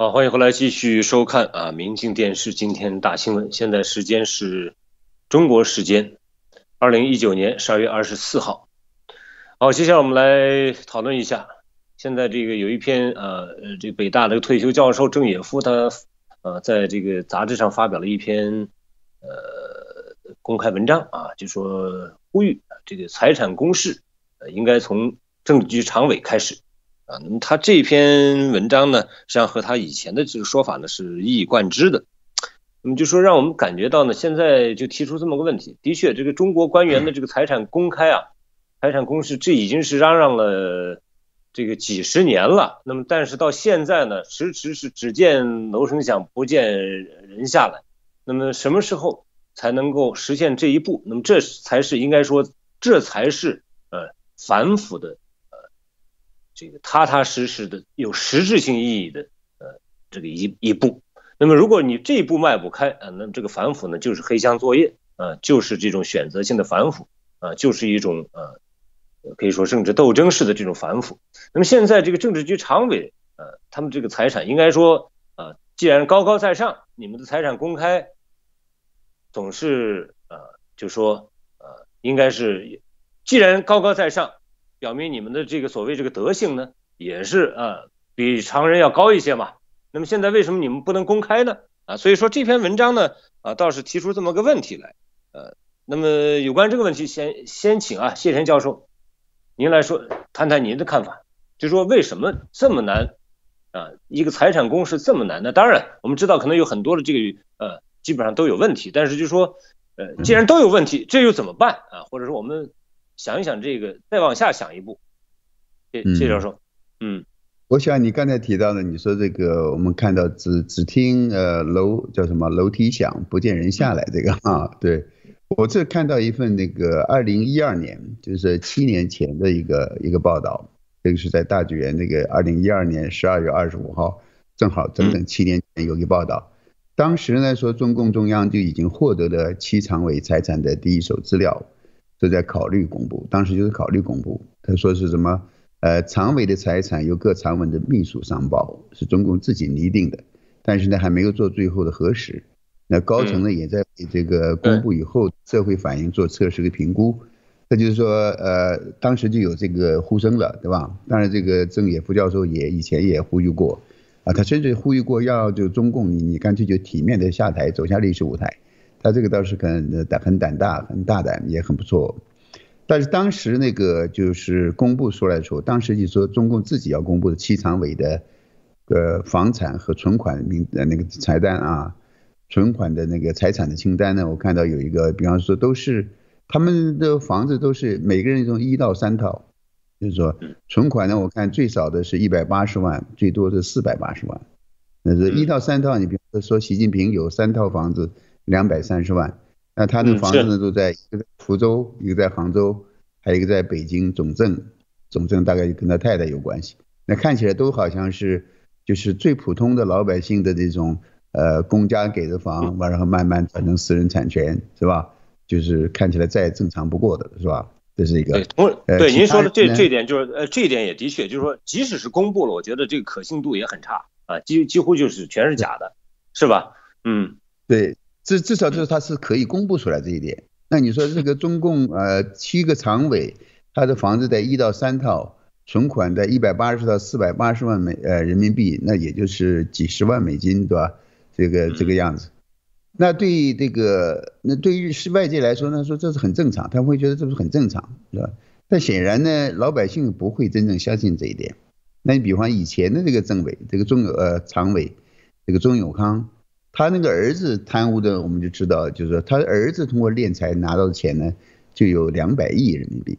好，欢迎回来继续收看啊！明星电视今天大新闻。现在时间是中国时间，二零一九年十二月二十四号。好，接下来我们来讨论一下。现在这个有一篇呃，这北大的退休教授郑也夫，他呃在这个杂志上发表了一篇呃公开文章啊，就说呼吁这个财产公示，呃，应该从政治局常委开始。啊，那么他这篇文章呢，实际上和他以前的这个说法呢是一以贯之的。那么就说，让我们感觉到呢，现在就提出这么个问题，的确，这个中国官员的这个财产公开啊，财产公示，这已经是嚷嚷了这个几十年了。那么，但是到现在呢，迟迟是只见楼声响，不见人下来。那么，什么时候才能够实现这一步？那么，这才是应该说，这才是呃反腐的。这个踏踏实实的、有实质性意义的，呃，这个一一步，那么如果你这一步迈不开，啊，那么这个反腐呢，就是黑箱作业，啊，就是这种选择性的反腐，啊，就是一种呃，可以说政治斗争式的这种反腐。那么现在这个政治局常委，呃，他们这个财产应该说，啊，既然高高在上，你们的财产公开，总是，呃就说，呃应该是，既然高高在上。表明你们的这个所谓这个德性呢，也是啊比常人要高一些嘛。那么现在为什么你们不能公开呢？啊，所以说这篇文章呢，啊倒是提出这么个问题来，呃，那么有关这个问题，先先请啊谢田教授您来说谈谈您的看法，就是说为什么这么难啊一个财产公示这么难？那当然我们知道可能有很多的这个呃基本上都有问题，但是就说呃既然都有问题，这又怎么办啊？或者说我们。想一想这个，再往下想一步，谢教授，嗯，我想你刚才提到的，你说这个我们看到只只听呃楼叫什么楼梯响，不见人下来这个啊，对我这看到一份那个二零一二年，就是七年前的一个一个报道，这个是在大剧院那个二零一二年十二月二十五号，正好整整七年前有一个报道，当时呢说，中共中央就已经获得了七常委财产的第一手资料。都在考虑公布，当时就是考虑公布。他说是什么？呃，常委的财产由各常委的秘书上报，是中共自己拟定的，但是呢，还没有做最后的核实。那高层呢，也在这个公布以后社会反应做测试和评估。他就是说，呃，当时就有这个呼声了，对吧？当然，这个郑也夫教授也以前也呼吁过，啊，他甚至呼吁过要就中共你你干脆就体面的下台，走下历史舞台。他这个倒是很胆很胆大很大胆也很不错，但是当时那个就是公布出来的时候，当时就说中共自己要公布的七常委的，呃房产和存款名那个财单啊，存款的那个财产的清单呢，我看到有一个比方说都是他们的房子都是每个人从一到三套，就是说存款呢我看最少的是一百八十万，最多是四百八十万，那是一到三套，你比如说习近平有三套房子。两百三十万，那他那房子呢都在一个在福州，一个在杭州，还有一个在北京总证，总证大概跟他太太有关系。那看起来都好像是就是最普通的老百姓的这种呃公家给的房，完然后慢慢转成私人产权是吧？就是看起来再正常不过的是吧？这是一个对对，您说的这这点就是呃这一点也的确就是说，即使是公布了，我觉得这个可信度也很差啊，几几乎就是全是假的，是吧？嗯，对。至至少就是他是可以公布出来这一点。那你说这个中共呃七个常委，他的房子在一到三套，存款在一百八十到四百八十万美呃人民币，那也就是几十万美金对吧？这个这个样子。那对于这个，那对于是外界来说呢，说这是很正常，他会觉得这是很正常，是吧？但显然呢，老百姓不会真正相信这一点。那你比方以前的这个政委，这个中呃常委，这个钟永康。他那个儿子贪污的，我们就知道，就是说，他儿子通过敛财拿到的钱呢，就有两百亿人民币。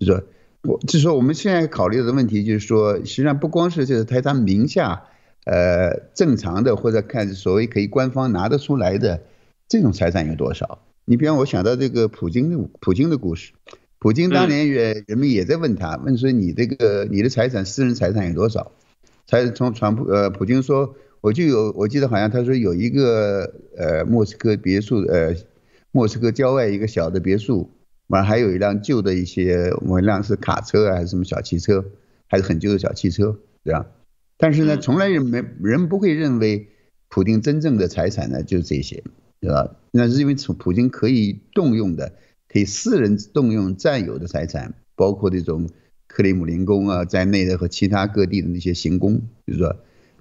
就说，我就说我们现在考虑的问题就是说，实际上不光是就是他在名下，呃，正常的或者看所谓可以官方拿得出来的这种财产有多少？你比方我想到这个普京的普京的故事，普京当年也人们也在问他，问说你这个你的财产私人财产有多少？才从传普呃，普京说。我就有，我记得好像他说有一个呃莫斯科别墅呃，莫斯科郊外一个小的别墅，完还有一辆旧的一些，我一辆是卡车还是什么小汽车，还是很旧的小汽车，对吧？但是呢，从来也没人不会认为普京真正的财产呢就是这些，对吧？那是因为从普京可以动用的，可以私人动用占有的财产，包括这种克里姆林宫啊在内的和其他各地的那些行宫，就是说。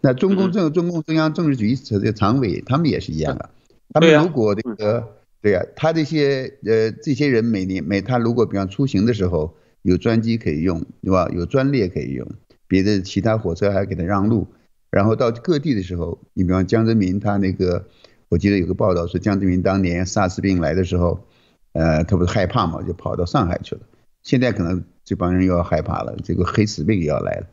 那中共政中共中央政治局的常委，他们也是一样的。他们如果这个，对呀，他这些呃这些人每年每他如果比方出行的时候有专机可以用，对吧？有专列可以用，别的其他火车还给他让路。然后到各地的时候，你比方江泽民他那个，我记得有个报道说江泽民当年萨斯病来的时候，呃，他不是害怕嘛，就跑到上海去了。现在可能这帮人又要害怕了，这个黑死病又要来了。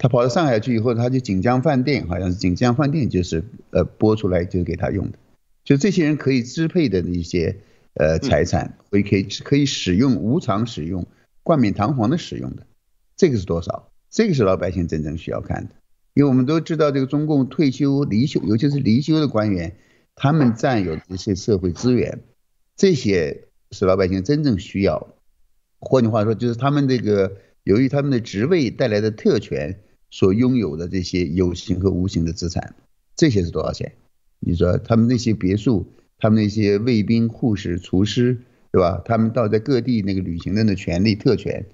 他跑到上海去以后，他就锦江饭店，好像是锦江饭店，就是呃拨出来就给他用的。就这些人可以支配的一些呃财产，可以可以使用，无偿使用，冠冕堂皇的使用的。这个是多少？这个是老百姓真正需要看的。因为我们都知道，这个中共退休离休，尤其是离休的官员，他们占有的一些社会资源，这些是老百姓真正需要。换句话说，就是他们这个由于他们的职位带来的特权。所拥有的这些有形和无形的资产，这些是多少钱？你说他们那些别墅，他们那些卫兵、护士、厨师，对吧？他们到在各地那个旅行的那权利特权，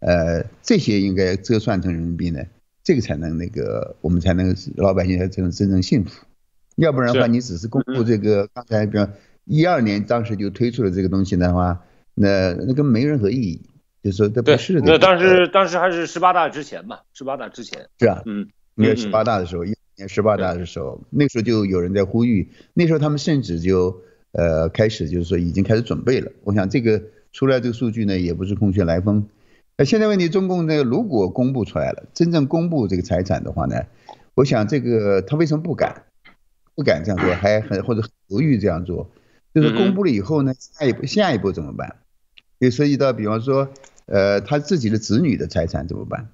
呃，这些应该折算成人民币呢？这个才能那个，我们才能老百姓才能真正幸福。要不然的话，你只是公布这个，刚才比方一二年当时就推出了这个东西的话，那那跟没任何意义。就是说这不是那当时当时还是十八大之前嘛，十八大之前是啊，嗯，因为十八大的时候，一年十八大的时候，那时候就有人在呼吁，那时候他们甚至就呃开始就是说已经开始准备了。我想这个出来这个数据呢也不是空穴来风。那现在问题，中共呢如果公布出来了，真正公布这个财产的话呢，我想这个他为什么不敢不敢这样做，还很或者犹豫这样做，就是公布了以后呢，下一步下一步怎么办？就涉及到比方说。呃，他自己的子女的财产怎么办，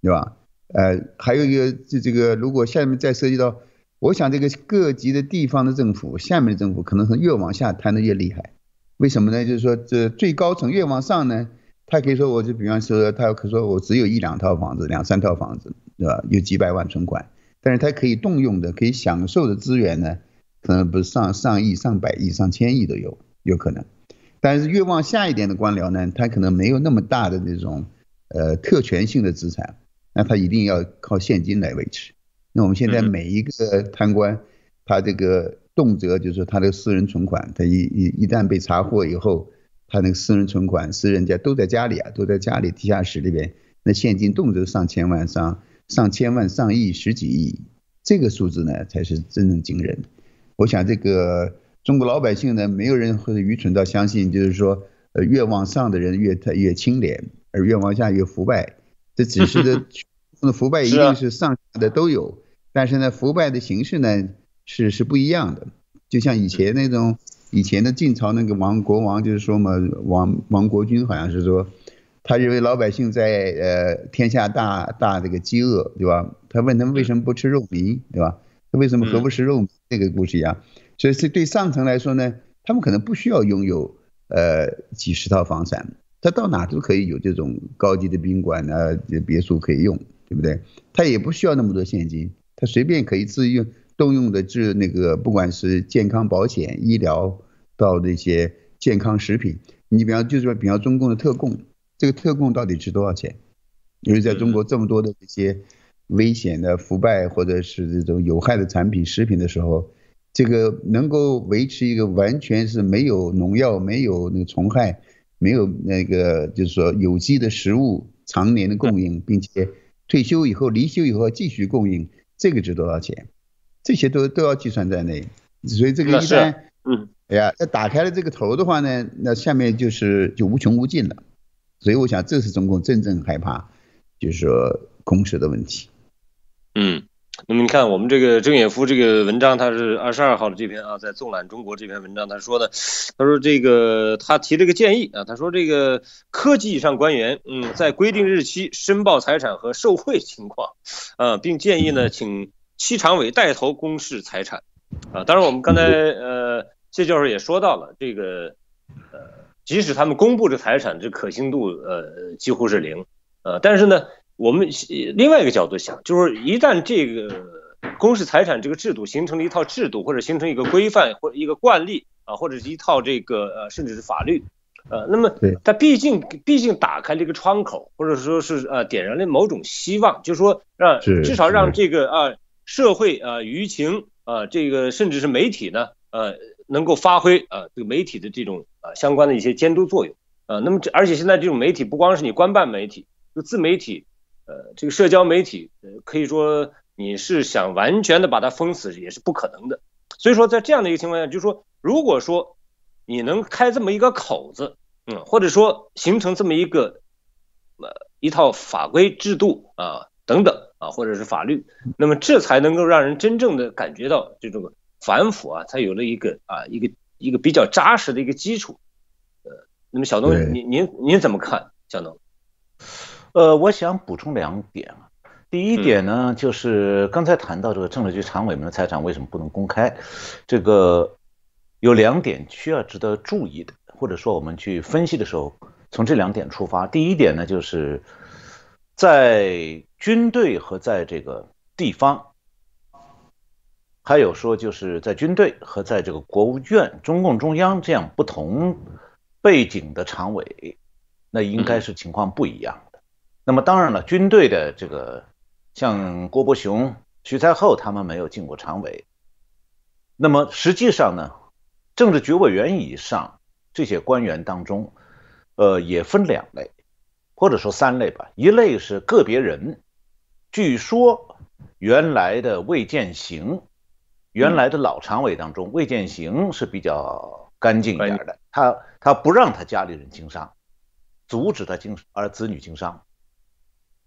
对吧？呃，还有一个，这这个如果下面再涉及到，我想这个各级的地方的政府，下面的政府可能是越往下贪的越厉害。为什么呢？就是说这最高层越往上呢，他可以说我就比方说，他可说我只有一两套房子，两三套房子，对吧？有几百万存款，但是他可以动用的、可以享受的资源呢，可能不是上上亿、上百亿、上千亿都有，有可能。但是越往下一点的官僚呢，他可能没有那么大的那种，呃，特权性的资产，那他一定要靠现金来维持。那我们现在每一个贪官，他这个动辄就是他的私人存款，他一一一旦被查获以后，他那个私人存款，私人家都在家里啊，都在家里地下室里边，那现金动辄上千万、上上千万、上亿、十几亿，这个数字呢才是真正惊人。我想这个。中国老百姓呢，没有人会愚蠢到相信，就是说，呃，越往上的人越他越清廉，而越往下越腐败。这只是的 腐败一定是上下的都有，但是呢，腐败的形式呢是是不一样的。就像以前那种以前的晋朝那个王国王，就是说嘛，王王国君好像是说，他认为老百姓在呃天下大大这个饥饿，对吧？他问他们为什么不吃肉糜，对吧？他为什么何不食肉糜？这个故事一样。所以是对上层来说呢，他们可能不需要拥有呃几十套房产，他到哪都可以有这种高级的宾馆啊、别墅可以用，对不对？他也不需要那么多现金，他随便可以自用动用的就是那个，不管是健康保险、医疗到那些健康食品。你比方就是说，比方中共的特供，这个特供到底值多少钱？因为在中国这么多的这些危险的腐败或者是这种有害的产品食品的时候。这个能够维持一个完全是没有农药、没有那个虫害、没有那个就是说有机的食物常年的供应，并且退休以后、离休以后继续供应，这个值多少钱？这些都都要计算在内。所以这个一旦，嗯，哎呀，那打开了这个头的话呢，那下面就是就无穷无尽了。所以我想，这是中共真正害怕，就是说公食的问题。嗯。那么你看，我们这个郑也夫这个文章，他是二十二号的这篇啊，在纵览中国这篇文章，他说的，他说这个他提这个建议啊，他说这个科级以上官员，嗯，在规定日期申报财产和受贿情况，啊，并建议呢，请七常委带头公示财产，啊，当然我们刚才呃谢教授也说到了，这个呃，即使他们公布的财产这可信度呃几乎是零，呃，但是呢。我们另外一个角度想，就是一旦这个公示财产这个制度形成了一套制度，或者形成一个规范，或者一个惯例啊，或者是一套这个呃甚至是法律，呃，那么它毕竟毕竟打开了一个窗口，或者说是呃点燃了某种希望，就是说让至少让这个啊社会啊舆情啊这个甚至是媒体呢呃能够发挥啊这个媒体的这种啊相关的一些监督作用啊，那么而且现在这种媒体不光是你官办媒体，就自媒体。呃，这个社交媒体，呃，可以说你是想完全的把它封死也是不可能的。所以说，在这样的一个情况下，就是说，如果说你能开这么一个口子，嗯，或者说形成这么一个一套法规制度啊，等等啊，或者是法律，那么这才能够让人真正的感觉到这种反腐啊，才有了一个啊，一个一个比较扎实的一个基础。呃，那么小东，您您您怎么看，小东？呃，我想补充两点啊。第一点呢，就是刚才谈到这个政治局常委们的财产为什么不能公开，这个有两点需要值得注意的，或者说我们去分析的时候，从这两点出发。第一点呢，就是在军队和在这个地方，还有说就是在军队和在这个国务院、中共中央这样不同背景的常委，那应该是情况不一样。那么当然了，军队的这个像郭伯雄、徐才厚他们没有进过常委。那么实际上呢，政治局委员以上这些官员当中，呃，也分两类，或者说三类吧。一类是个别人，据说原来的魏建行，原来的老常委当中，魏建行是比较干净一点的，他他不让他家里人经商，阻止他经商，而子女经商。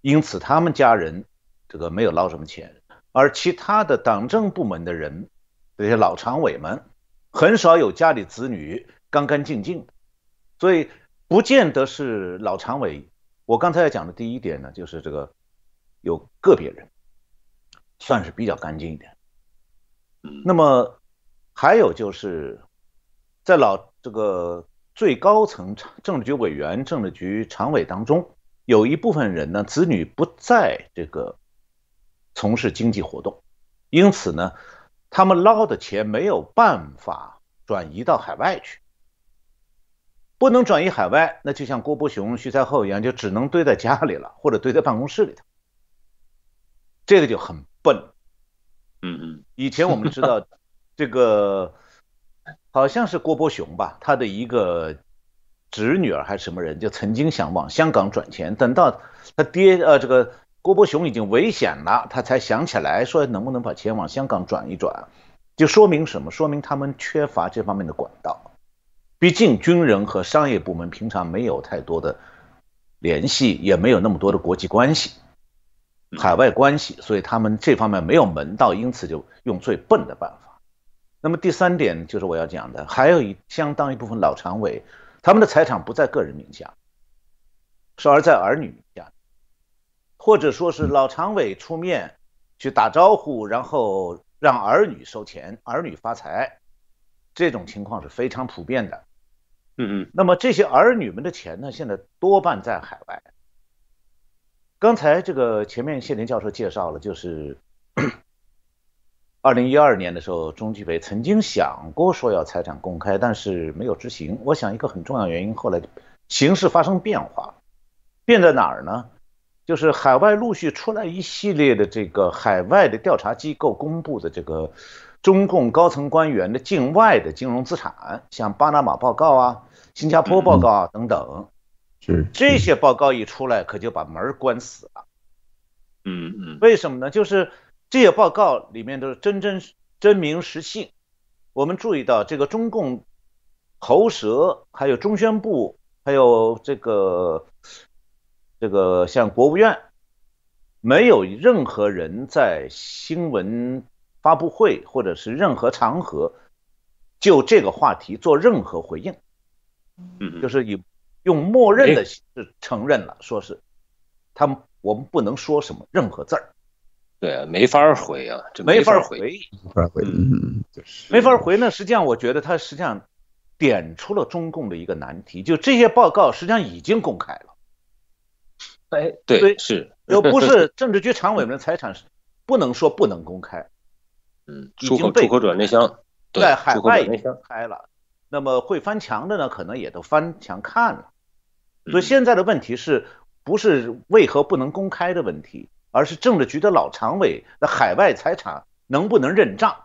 因此，他们家人这个没有捞什么钱，而其他的党政部门的人，这些老常委们，很少有家里子女干干净净，所以不见得是老常委。我刚才要讲的第一点呢，就是这个有个别人算是比较干净一点。那么还有就是在老这个最高层政政治局委员、政治局常委当中。有一部分人呢，子女不在这个从事经济活动，因此呢，他们捞的钱没有办法转移到海外去，不能转移海外，那就像郭伯雄、徐才厚一样，就只能堆在家里了，或者堆在办公室里头，这个就很笨。嗯嗯，以前我们知道 这个好像是郭伯雄吧，他的一个。侄女儿还是什么人，就曾经想往香港转钱。等到他爹，呃，这个郭伯雄已经危险了，他才想起来说能不能把钱往香港转一转。就说明什么？说明他们缺乏这方面的管道。毕竟军人和商业部门平常没有太多的联系，也没有那么多的国际关系、海外关系，所以他们这方面没有门道，因此就用最笨的办法。那么第三点就是我要讲的，还有一相当一部分老常委。他们的财产不在个人名下，是而在儿女名下，或者说是老常委出面去打招呼，然后让儿女收钱，儿女发财，这种情况是非常普遍的。嗯嗯。那么这些儿女们的钱呢？现在多半在海外。刚才这个前面谢林教授介绍了，就是。二零一二年的时候，中纪委曾经想过说要财产公开，但是没有执行。我想一个很重要原因，后来形势发生变化，变在哪儿呢？就是海外陆续出来一系列的这个海外的调查机构公布的这个中共高层官员的境外的金融资产，像巴拿马报告啊、新加坡报告啊等等，是这些报告一出来，可就把门关死了。嗯嗯，为什么呢？就是。这些报告里面都是真真真名实姓。我们注意到，这个中共喉舌，还有中宣部，还有这个这个像国务院，没有任何人在新闻发布会或者是任何场合就这个话题做任何回应。嗯，就是以用默认的形式承认了，说是他们我们不能说什么任何字儿。对啊，没法回啊，这没法回，没法回，嗯，就是没法回。那实际上，我觉得他实际上点出了中共的一个难题，就这些报告实际上已经公开了。哎，对，是又不是 政治局常委们的财产是不能说不能公开，嗯，出口出口转内箱，在海外已经开了，那么会翻墙的呢，可能也都翻墙看了。所以现在的问题是不是为何不能公开的问题？而是政治局的老常委，那海外财产能不能认账？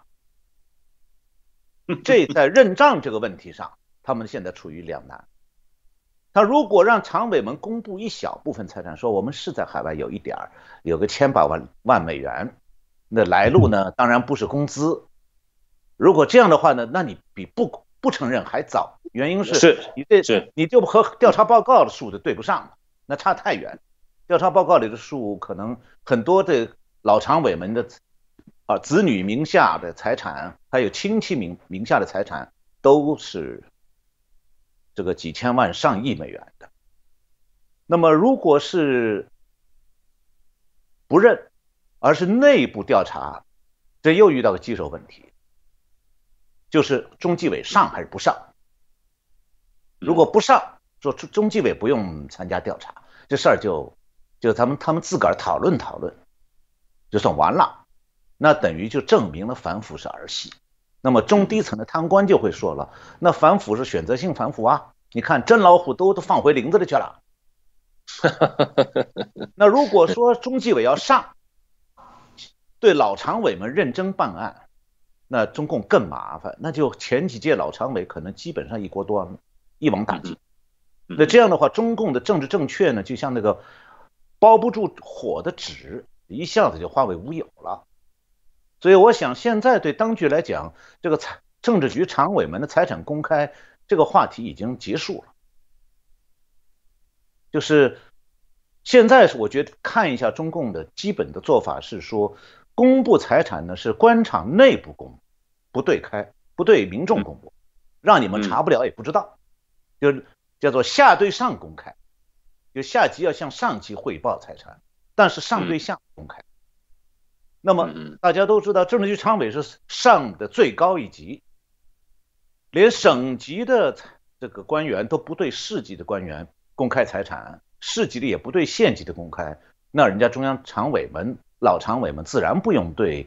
这在认账这个问题上，他们现在处于两难。他如果让常委们公布一小部分财产，说我们是在海外有一点儿，有个千把万万美元，那来路呢？当然不是工资。如果这样的话呢，那你比不不承认还早。原因是是是，你就和调查报告的数字对不上了，那差太远。调查报告里的数可能很多的老常委们的啊子女名下的财产，还有亲戚名名下的财产，都是这个几千万上亿美元的。那么，如果是不认，而是内部调查，这又遇到个棘手问题，就是中纪委上还是不上？如果不上，说中中纪委不用参加调查，这事儿就。就他们他们自个儿讨论讨论，就算完了，那等于就证明了反腐是儿戏。那么中低层的贪官就会说了，那反腐是选择性反腐啊！你看真老虎都都放回林子里去了。那如果说中纪委要上，对老常委们认真办案，那中共更麻烦，那就前几届老常委可能基本上一锅端，了，一网打尽。那这样的话，中共的政治正确呢，就像那个。包不住火的纸，一下子就化为乌有了。所以我想，现在对当局来讲，这个财政治局常委们的财产公开这个话题已经结束了。就是现在，我觉得看一下中共的基本的做法是说，公布财产呢是官场内部公，不对开，不对民众公布，让你们查不了也不知道，就叫做下对上公开。就下级要向上级汇报财产，但是上对下公开。那么大家都知道，政治局常委是上的最高一级，连省级的这个官员都不对市级的官员公开财产，市级的也不对县级的公开。那人家中央常委们、老常委们自然不用对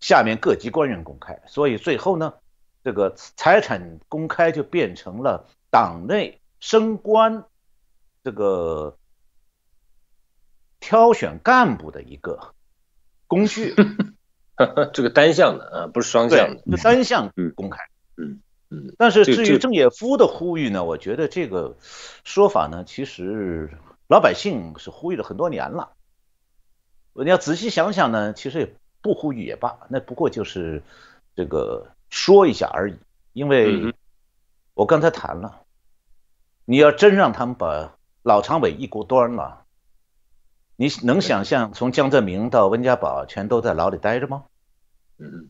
下面各级官员公开。所以最后呢，这个财产公开就变成了党内升官。这个挑选干部的一个工具，这个单向的啊，不是双向的，就单向公开。嗯嗯。但是至于郑也夫的呼吁呢，我觉得这个说法呢，其实老百姓是呼吁了很多年了。你要仔细想想呢，其实也不呼吁也罢，那不过就是这个说一下而已。因为，我刚才谈了，你要真让他们把。老常委一锅端了，你能想象从江泽民到温家宝全都在牢里待着吗？嗯，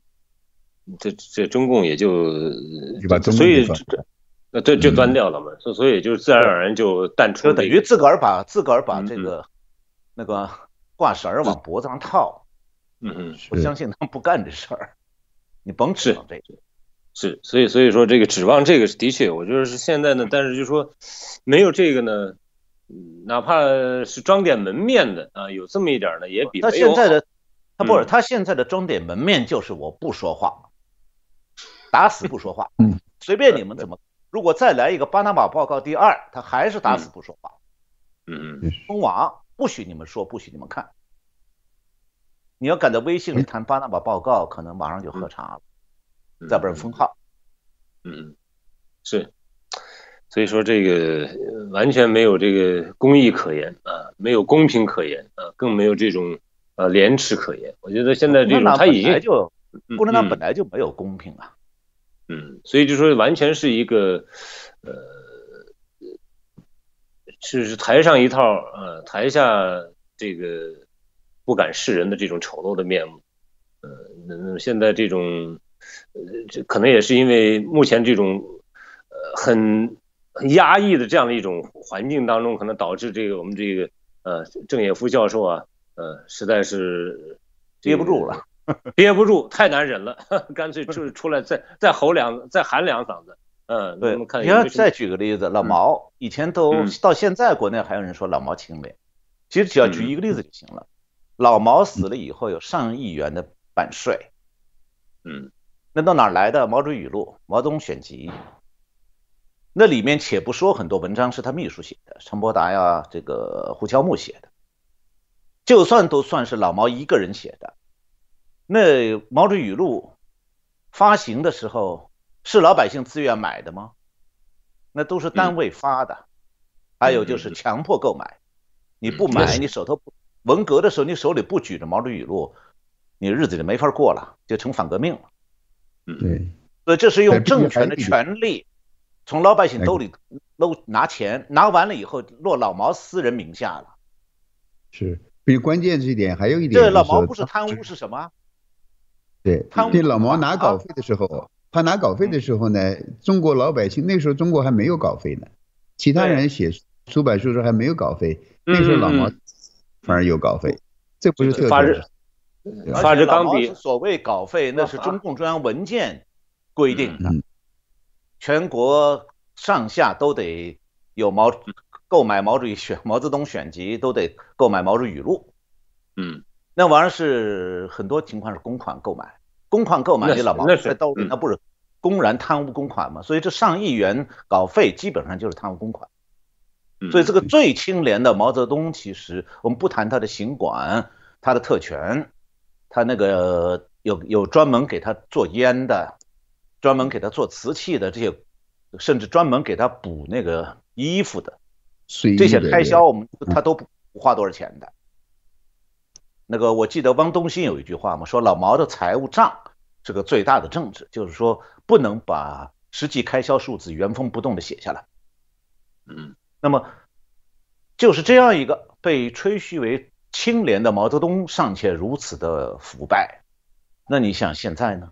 这这中共也就所以这那这就端掉了嘛，所所以就自然而然就淡出。就等于自个儿把自个儿把这个那个挂绳往脖子上套。嗯嗯，我相信他们不干这事儿，你甭指望这个。是，所以所以说这个指望这个是的确，我觉得是现在呢，但是就说没有这个呢。哪怕是装点门面的啊，有这么一点呢，也比他现在的，他不是他现在的装点门面就是我不说话，打死不说话。嗯，随便你们怎么。如果再来一个巴拿马报告第二，他还是打死不说话。嗯嗯，封网，不许你们说，不许你们看。你要敢在微信里谈巴拿马报告，可能马上就喝茶了，再不然封号。嗯嗯，是。所以说这个完全没有这个公义可言啊，没有公平可言啊，更没有这种呃廉耻可言。我觉得现在这种，他已经共产党本来就没有公平啊，嗯，所以就说完全是一个呃，是台上一套呃，台下这个不敢示人的这种丑陋的面目，呃，那现在这种，呃，这可能也是因为目前这种呃很。压抑的这样的一种环境当中，可能导致这个我们这个呃郑也夫教授啊，呃实在是憋不住了，憋不住，太难忍了，干脆就是出来再再吼两再喊两嗓子，嗯，对。你要再举个例子，老毛以前都到现在，国内还有人说老毛清廉，其实只要举一个例子就行了。老毛死了以后有上亿元的版税，嗯，那到哪来的？《毛主席语录》《毛泽东选集》。那里面且不说很多文章是他秘书写的，陈伯达呀，这个胡乔木写的，就算都算是老毛一个人写的。那《毛主席语录》发行的时候，是老百姓自愿买的吗？那都是单位发的，还有就是强迫购买。你不买，你手头文革的时候，你手里不举着《毛主席语录》，你日子就没法过了，就成反革命了。嗯，对。所以这是用政权的权力。从老百姓兜里搂拿钱，拿完了以后落老毛私人名下了，是。比关键这一点还有一点，这老毛不是贪污是什么？对，对老毛拿稿费的时候，他拿稿费的时候呢，中国老百姓那时候中国还没有稿费呢，其他人写出版书时还没有稿费，那时候老毛反而有稿费，这不是特殊。老笔。所谓稿费，那是中共中央文件规定的。全国上下都得有毛，购买《毛主席选毛泽东选集》，都得购买《毛主席语录》。嗯，那玩意儿是很多情况是公款购买，公款购买这老毛在兜里，那不是公然贪污公款吗？所以这上亿元稿费基本上就是贪污公款。所以这个最清廉的毛泽东，其实我们不谈他的行管、他的特权，他那个有有专门给他做烟的。专门给他做瓷器的这些，甚至专门给他补那个衣服的，这些开销我们他都不花多少钱的。那个我记得汪东兴有一句话嘛，说老毛的财务账是个最大的政治，就是说不能把实际开销数字原封不动的写下来。嗯，那么就是这样一个被吹嘘为清廉的毛泽东，尚且如此的腐败，那你想现在呢？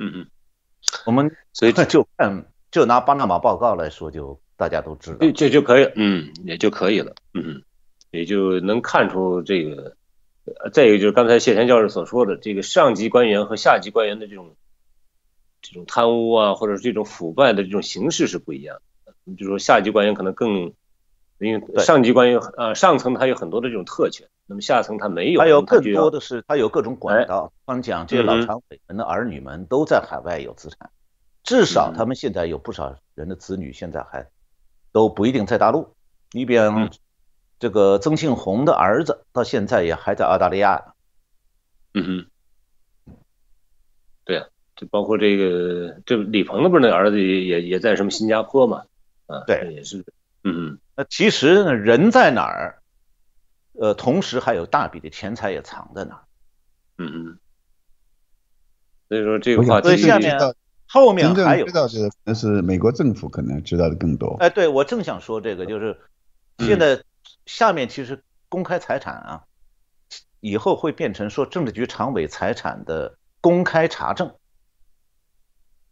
嗯嗯，我们 所以就看，就拿巴拿马报告来说，就大家都知道，这就可以嗯，也就可以了，嗯，也就能看出这个。呃，再一个就是刚才谢天教授所说的，这个上级官员和下级官员的这种这种贪污啊，或者是这种腐败的这种形式是不一样。的。就说下级官员可能更，因为上级官员呃上层他有很多的这种特权。那么下层他没有，还有更多的是他有各种管道。刚讲这些老常委们的儿女们都在海外有资产，至少他们现在有不少人的子女现在还都不一定在大陆。你比方这个曾庆红的儿子到现在也还在澳大利亚。呢。嗯哼，对啊，就包括这个，这李鹏的不是那儿子也也也在什么新加坡嘛？嗯，对，也是。嗯嗯，那其实呢，人在哪儿？呃，同时还有大笔的钱财也藏在那，嗯嗯，所以说这个话，所以下面后面还有，但是美国政府可能知道的更多。哎，对我正想说这个，就是现在下面其实公开财产啊，以后会变成说政治局常委财产的公开查证。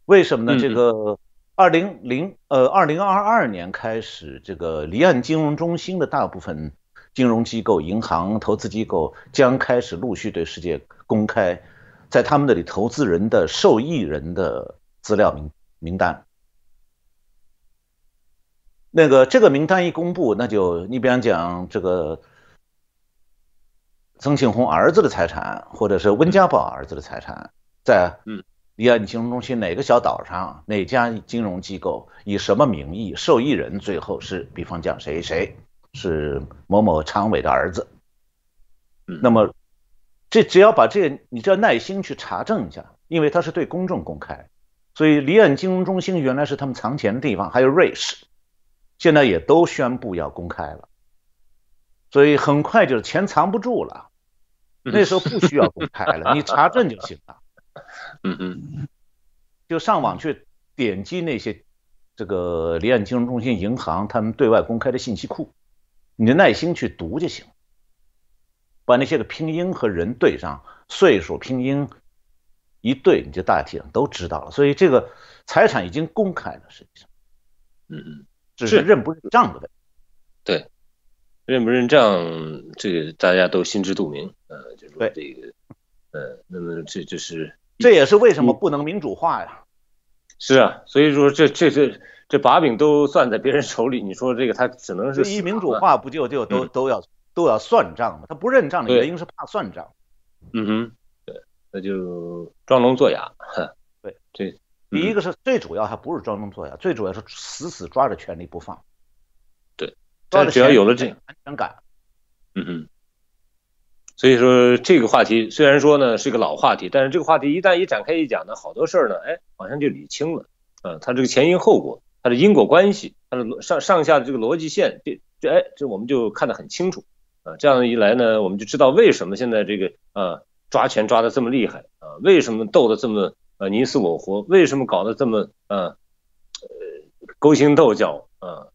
为什么呢？这个二零零呃二零二二年开始，这个离岸金融中心的大部分。金融机构、银行、投资机构将开始陆续对世界公开，在他们那里投资人的受益人的资料名名单。那个这个名单一公布，那就你比方讲这个曾庆红儿子的财产，或者是温家宝儿子的财产，在嗯，离岸金融中心哪个小岛上，哪家金融机构以什么名义受益人，最后是比方讲谁谁。是某某常委的儿子。那么，这只要把这你只要耐心去查证一下，因为它是对公众公开，所以离岸金融中心原来是他们藏钱的地方，还有瑞士，现在也都宣布要公开了。所以很快就是钱藏不住了，那时候不需要公开了，你查证就行了。嗯嗯，就上网去点击那些这个离岸金融中心银行他们对外公开的信息库。你就耐心去读就行，把那些个拼音和人对上，岁数拼音一对，你就大体上都知道了。所以这个财产已经公开了，实际上，嗯嗯，只是认不认账的问题。对，认不认账，这个大家都心知肚明。呃，就是这个，呃，那么这就是这也是为什么不能民主化呀？是啊，所以说这这这。这把柄都攥在别人手里，你说这个他只能是。所民主化不就就都都要都要算账吗？他不认账的原因是怕算账。嗯哼，对，那就装聋作哑。对这。第一个是最主要，他不是装聋作哑，最主要是死死抓着权力不放。对，他只要有了这安全感。嗯嗯，所以说这个话题虽然说呢是个老话题，但是这个话题一旦一展开一讲呢，好多事儿呢，哎，好像就理清了。嗯，他这个前因后果。它的因果关系，它的上上下的这个逻辑线，这这哎，这我们就看得很清楚啊。这样一来呢，我们就知道为什么现在这个啊抓权抓的这么厉害啊，为什么斗的这么啊你死我活，为什么搞得这么啊勾心斗角啊，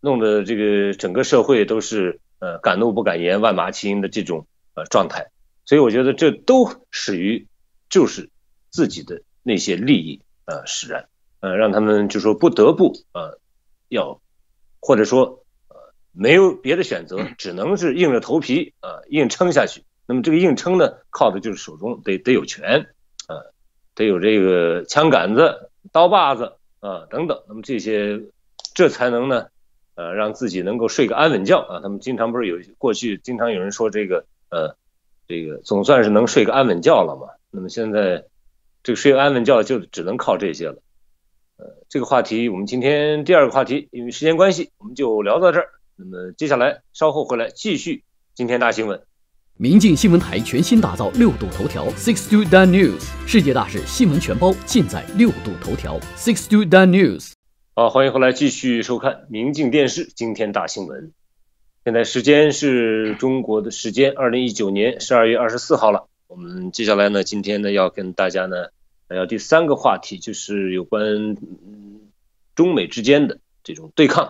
弄得这个整个社会都是呃敢怒不敢言、万马齐喑的这种呃状态。所以我觉得这都始于就是自己的那些利益啊使然。呃，让他们就说不得不呃，要或者说呃没有别的选择，只能是硬着头皮啊硬撑下去。那么这个硬撑呢，靠的就是手中得得有权啊，得有这个枪杆子、刀把子啊等等。那么这些，这才能呢呃让自己能够睡个安稳觉啊。他们经常不是有过去经常有人说这个呃这个总算是能睡个安稳觉了嘛。那么现在这个睡个安稳觉就只能靠这些了。呃，这个话题我们今天第二个话题，因为时间关系，我们就聊到这儿。那么接下来稍后回来继续今天大新闻。民进新闻台全新打造六度头条 （Six Two Dan News），世界大事新闻全包，尽在六度头条 （Six Two Dan News）。好，欢迎回来继续收看明镜电视今天大新闻。现在时间是中国的时间，二零一九年十二月二十四号了。我们接下来呢，今天呢要跟大家呢。还有第三个话题就是有关中美之间的这种对抗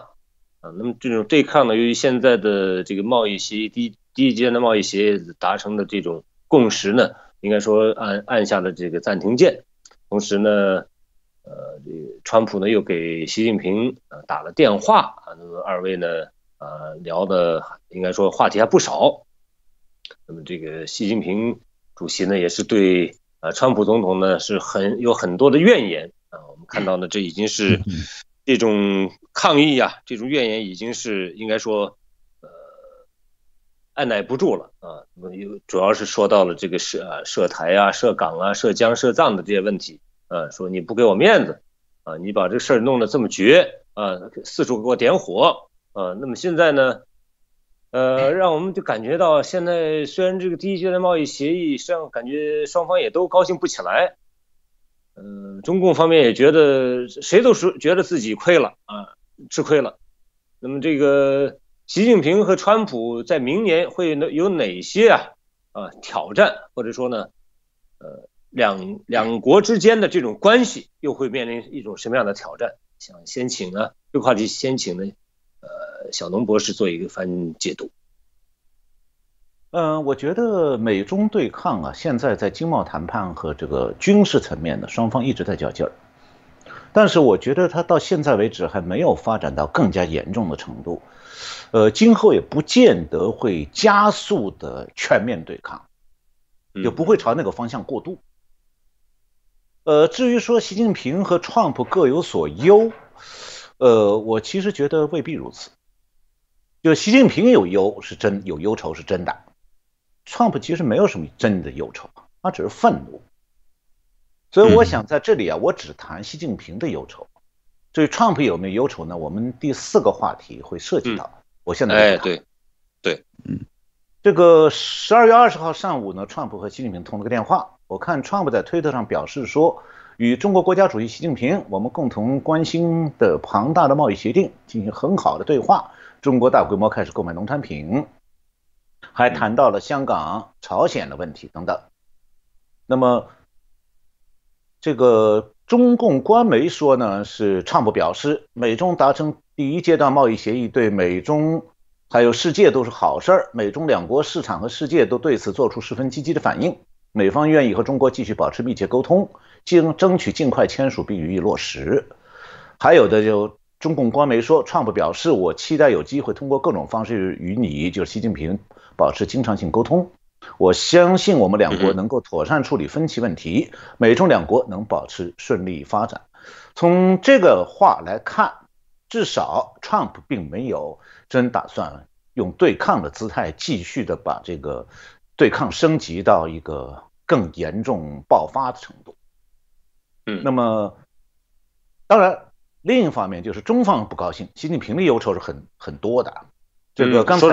啊，那么这种对抗呢，由于现在的这个贸易协第第一阶段的贸易协议达成的这种共识呢，应该说按按下了这个暂停键，同时呢，呃，这川普呢又给习近平打了电话啊，那么二位呢呃，聊的应该说话题还不少，那么这个习近平主席呢也是对。呃，川普总统呢是很有很多的怨言啊，我们看到呢，这已经是这种抗议呀，这种怨言已经是应该说呃按耐不住了啊，那么主要是说到了这个涉涉台啊、涉港啊、涉疆、涉藏的这些问题啊，说你不给我面子啊，你把这事儿弄得这么绝啊，四处给我点火啊，那么现在呢？呃，让我们就感觉到，现在虽然这个第一阶段贸易协议，实际上感觉双方也都高兴不起来。呃，中共方面也觉得谁都是觉得自己亏了啊，吃亏了。那么这个习近平和川普在明年会有哪些啊啊挑战，或者说呢，呃，两两国之间的这种关系又会面临一种什么样的挑战？想先请呢，这个话题先请呢。小农博士做一番解读。嗯，我觉得美中对抗啊，现在在经贸谈判和这个军事层面呢，双方一直在较劲儿。但是我觉得他到现在为止还没有发展到更加严重的程度，呃，今后也不见得会加速的全面对抗，就不会朝那个方向过渡。呃，至于说习近平和 Trump 各有所忧，呃，我其实觉得未必如此。就习近平有忧是真有忧愁是真的，Trump 其实没有什么真的忧愁，他只是愤怒。所以我想在这里啊，我只谈习近平的忧愁。至于 Trump 有没有忧愁呢？我们第四个话题会涉及到。我现在对对嗯，这个十二月二十号上午呢，Trump 和习近平通了个电话。我看 Trump 在推特上表示说，与中国国家主席习近平，我们共同关心的庞大的贸易协定进行很好的对话。中国大规模开始购买农产品，还谈到了香港、朝鲜的问题等等。那么，这个中共官媒说呢，是畅不表示美中达成第一阶段贸易协议对美中还有世界都是好事儿，美中两国市场和世界都对此做出十分积极的反应，美方愿意和中国继续保持密切沟通，尽争取尽快签署并予以落实。还有的就。中共官媒说川普表示：“我期待有机会通过各种方式与你，就是习近平保持经常性沟通。我相信我们两国能够妥善处理分歧问题，美中两国能保持顺利发展。”从这个话来看，至少 Trump 并没有真打算用对抗的姿态继续的把这个对抗升级到一个更严重爆发的程度。嗯，那么当然。另一方面，就是中方不高兴，习近平的忧愁是很很多的。这个刚才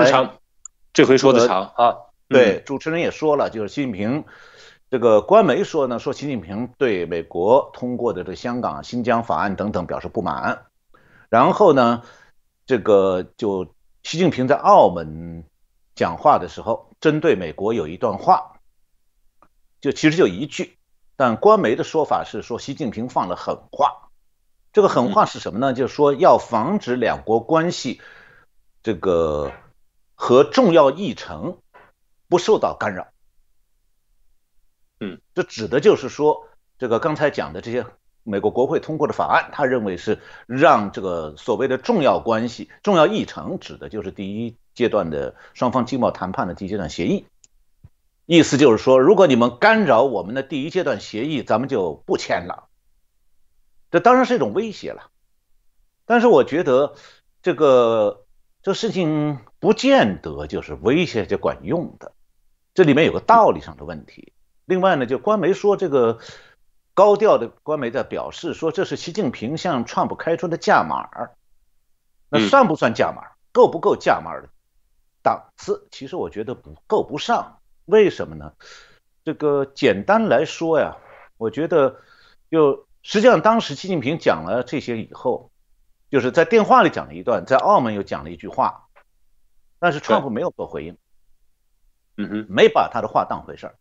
这回说的长啊，对主持人也说了，就是习近平这个官媒说呢，说习近平对美国通过的这香港、新疆法案等等表示不满。然后呢，这个就习近平在澳门讲话的时候，针对美国有一段话，就其实就一句，但官媒的说法是说习近平放了狠话。这个狠话是什么呢？就是说要防止两国关系，这个和重要议程不受到干扰。嗯，这指的就是说，这个刚才讲的这些美国国会通过的法案，他认为是让这个所谓的重要关系、重要议程，指的就是第一阶段的双方经贸谈判的第一阶段协议。意思就是说，如果你们干扰我们的第一阶段协议，咱们就不签了。这当然是一种威胁了，但是我觉得这个这事情不见得就是威胁就管用的，这里面有个道理上的问题。另外呢，就官媒说这个高调的官媒在表示说这是习近平向创部开出的价码儿，那算不算价码够不够价码的档次？其实我觉得不够不上。为什么呢？这个简单来说呀，我觉得就。实际上，当时习近平讲了这些以后，就是在电话里讲了一段，在澳门又讲了一句话，但是川普没有做回应。嗯哼，没把他的话当回事儿。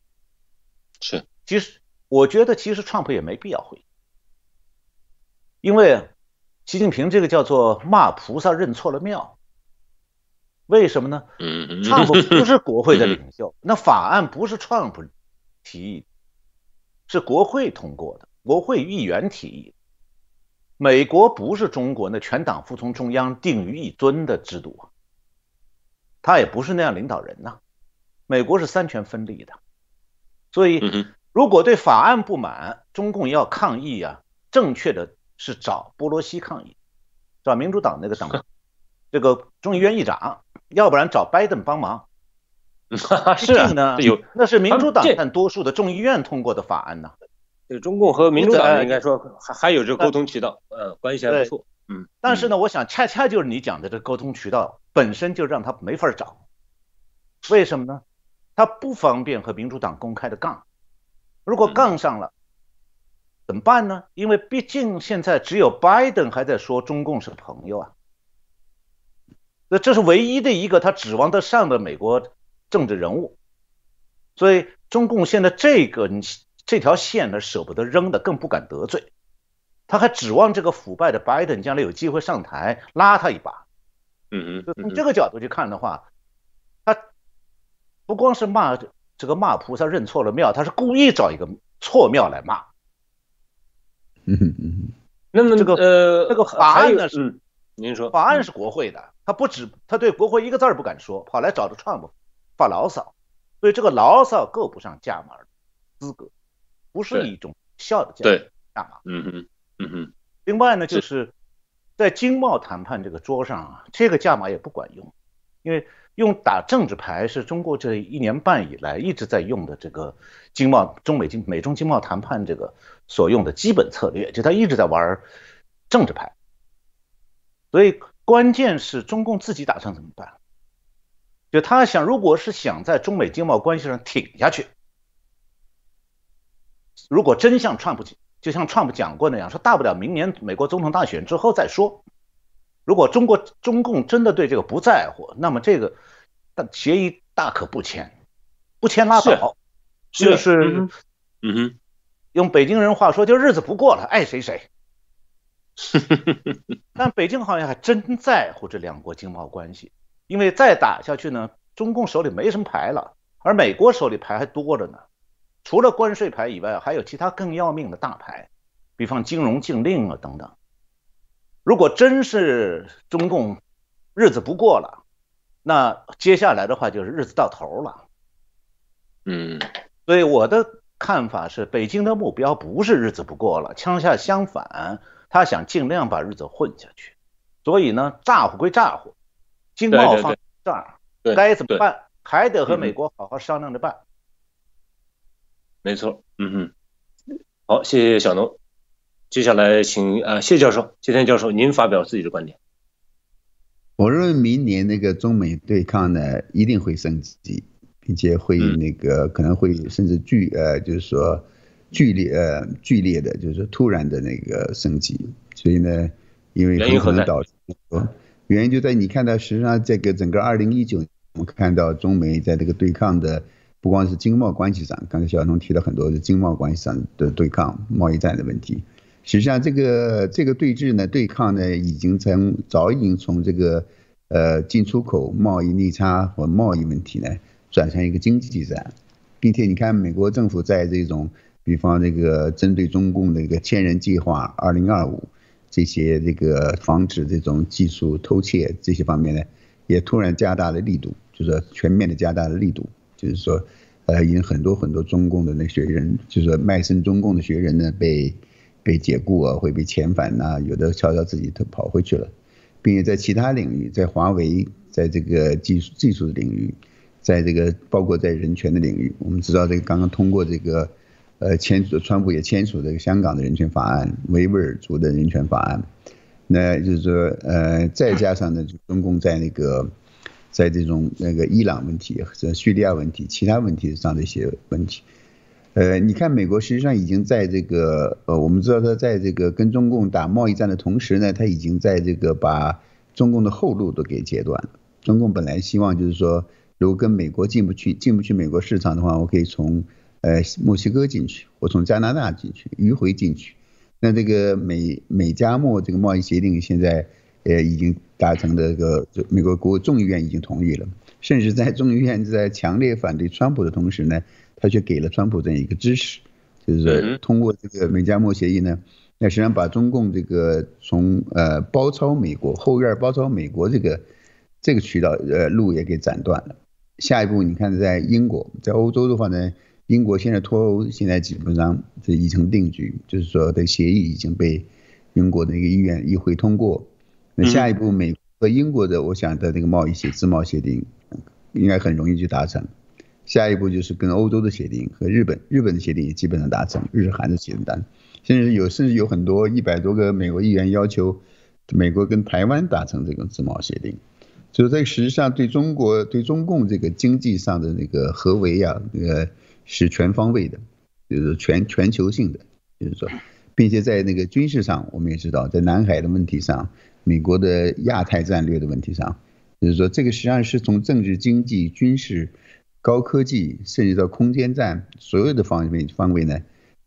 是，其实我觉得，其实川普也没必要回应，因为习近平这个叫做骂菩萨认错了庙。为什么呢？嗯嗯，特普不是国会的领袖，那法案不是川普提议，是国会通过的。国会议员提议，美国不是中国那全党服从中央定于一尊的制度，他也不是那样领导人呐。美国是三权分立的，所以如果对法案不满，中共要抗议啊，正确的是找波罗西抗议，找民主党那个党，这个众议院议长，要不然找拜登帮忙。是啊，那是民主党占多数的众议院通过的法案呢。对中共和民主党应该说还还有这沟通渠道，呃，关系还不错。嗯，但是呢，我想恰恰就是你讲的这沟通渠道本身就让他没法找，为什么呢？他不方便和民主党公开的杠，如果杠上了怎么办呢？因为毕竟现在只有拜登还在说中共是朋友啊，那这是唯一的一个他指望得上的美国政治人物，所以中共现在这个你。这条线呢，舍不得扔的，更不敢得罪。他还指望这个腐败的拜登将来有机会上台拉他一把。嗯嗯，从这个角度去看的话，他不光是骂这个骂菩萨认错了庙，他是故意找一个错庙来骂。嗯哼嗯哼。那么这个呃这个法案呢是？您说。法案是国会的，他不止他对国会一个字儿不敢说，跑来找特创吧发牢骚，所以这个牢骚够不上加马的资格。不是一种效的价码，嗯嗯嗯嗯。另外呢，就是在经贸谈判这个桌上啊，这个价码也不管用，因为用打政治牌是中国这一年半以来一直在用的这个经贸中美经美中经贸谈判这个所用的基本策略，就他一直在玩政治牌。所以关键是中共自己打算怎么办？就他想，如果是想在中美经贸关系上挺下去。如果真像川普就像川普讲过那样，说大不了明年美国总统大选之后再说。如果中国中共真的对这个不在乎，那么这个协议大可不签，不签拉倒。就是，嗯哼，用北京人话说，就日子不过了，爱谁谁。但北京好像还真在乎这两国经贸关系，因为再打下去呢，中共手里没什么牌了，而美国手里牌还多着呢。除了关税牌以外，还有其他更要命的大牌，比方金融禁令啊等等。如果真是中共日子不过了，那接下来的话就是日子到头了。嗯。所以我的看法是，北京的目标不是日子不过了，恰恰相反，他想尽量把日子混下去。所以呢，咋呼归咋呼，经贸放这儿，该怎么办还得和美国好好商量着办。没错，嗯哼，好，谢谢小农。接下来请啊，谢教授，谢天教授，您发表自己的观点。我认为明年那个中美对抗呢，一定会升级，并且会那个可能会甚至剧呃，就是说剧烈呃剧烈的，就是说突然的那个升级。所以呢，因为很有可能导致原因就在你看到实际上这个整个二零一九，我们看到中美在这个对抗的。不光是经贸关系上，刚才小童提到很多的经贸关系上的对抗、贸易战的问题。实际上，这个这个对峙呢、对抗呢，已经从早已经从这个呃进出口贸易逆差和贸易问题呢，转向一个经济战，并且你看，美国政府在这种比方这个针对中共的一个“千人计划”二零二五这些这个防止这种技术偷窃这些方面呢，也突然加大了力度，就是全面的加大了力度。就是说，呃，因很多很多中共的那学人，就是说卖身中共的学人呢，被被解雇啊，会被遣返呐，有的悄悄自己都跑回去了，并且在其他领域，在华为，在这个技术技术的领域，在这个包括在人权的领域，我们知道这个刚刚通过这个，呃，签署川普也签署这个香港的人权法案，维吾尔族的人权法案，那就是说，呃，再加上呢，就中共在那个。在这种那个伊朗问题、和叙利亚问题、其他问题上的一些问题，呃，你看美国实际上已经在这个，呃，我们知道他在这个跟中共打贸易战的同时呢，他已经在这个把中共的后路都给截断了。中共本来希望就是说，如果跟美国进不去，进不去美国市场的话，我可以从呃墨西哥进去，我从加拿大进去，迂回进去。那这个美美加墨这个贸易协定现在，呃，已经。达成的这个美国国众议院已经同意了，甚至在众议院在强烈反对川普的同时呢，他却给了川普这样一个支持，就是通过这个美加墨协议呢，那实际上把中共这个从呃包抄美国后院包抄美国这个这个渠道呃路也给斩断了。下一步你看，在英国，在欧洲的话呢，英国现在脱欧现在基本上这已成定局，就是说的协议已经被英国的一个议院议会通过。那下一步，美国和英国的，我想的那个贸易协自贸协定，应该很容易就达成。下一步就是跟欧洲的协定和日本，日本的协定也基本上达成。日韩的协定单，甚至有甚至有很多一百多个美国议员要求美国跟台湾达成这个自贸协定。所以这实际上对中国对中共这个经济上的那个合围呀，那个是全方位的，就是全全球性的，就是说，并且在那个军事上，我们也知道，在南海的问题上。美国的亚太战略的问题上，就是说，这个实际上是从政治、经济、军事、高科技，甚至到空间站，所有的方面方位呢，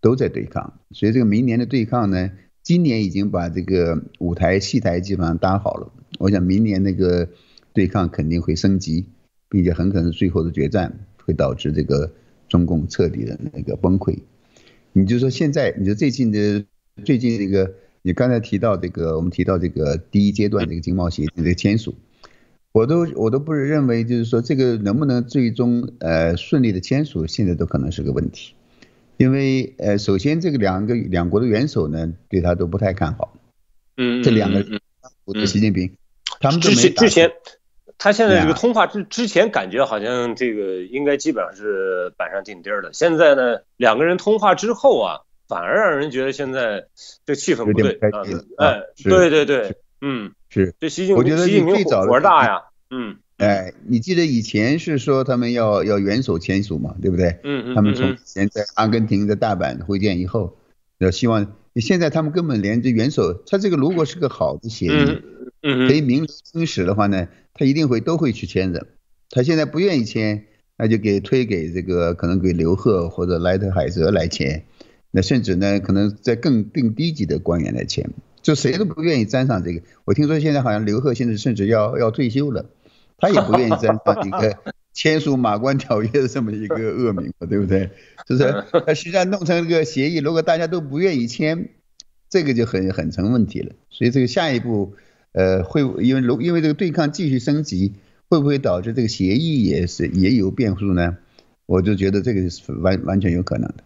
都在对抗。所以这个明年的对抗呢，今年已经把这个舞台戏台基本上搭好了。我想明年那个对抗肯定会升级，并且很可能最后的决战会导致这个中共彻底的那个崩溃。你就说现在，你说最近的最近那个。你刚才提到这个，我们提到这个第一阶段这个经贸协定的签署，我都我都不是认为，就是说这个能不能最终呃顺利的签署，现在都可能是个问题，因为呃首先这个两个两国的元首呢对他都不太看好，嗯这两个，我的习近平，他们之前之前，他现在这个通话之之前感觉好像这个应该基本上是板上钉钉的。现在呢两个人通话之后啊。反而让人觉得现在这气氛不对啊！哎，对对对，嗯，是这习近平玩大呀！嗯，哎，你记得以前是说他们要要元首签署嘛，对不对？嗯嗯嗯。他们从前在阿根廷的大阪会见以后，要希望你现在他们根本连这元首，他这个如果是个好的协议，可以名正言顺的话呢，他一定会都会去签的。他现在不愿意签，那就给推给这个可能给刘鹤或者莱特海泽来签。那甚至呢，可能在更更低级的官员来签，就谁都不愿意沾上这个。我听说现在好像刘贺现在甚至要要退休了，他也不愿意沾上一个 签署马关条约的这么一个恶名嘛，对不对？就是？他实际上弄成这个协议，如果大家都不愿意签，这个就很很成问题了。所以这个下一步，呃，会因为如因为这个对抗继续升级，会不会导致这个协议也是也有变数呢？我就觉得这个是完完全有可能的。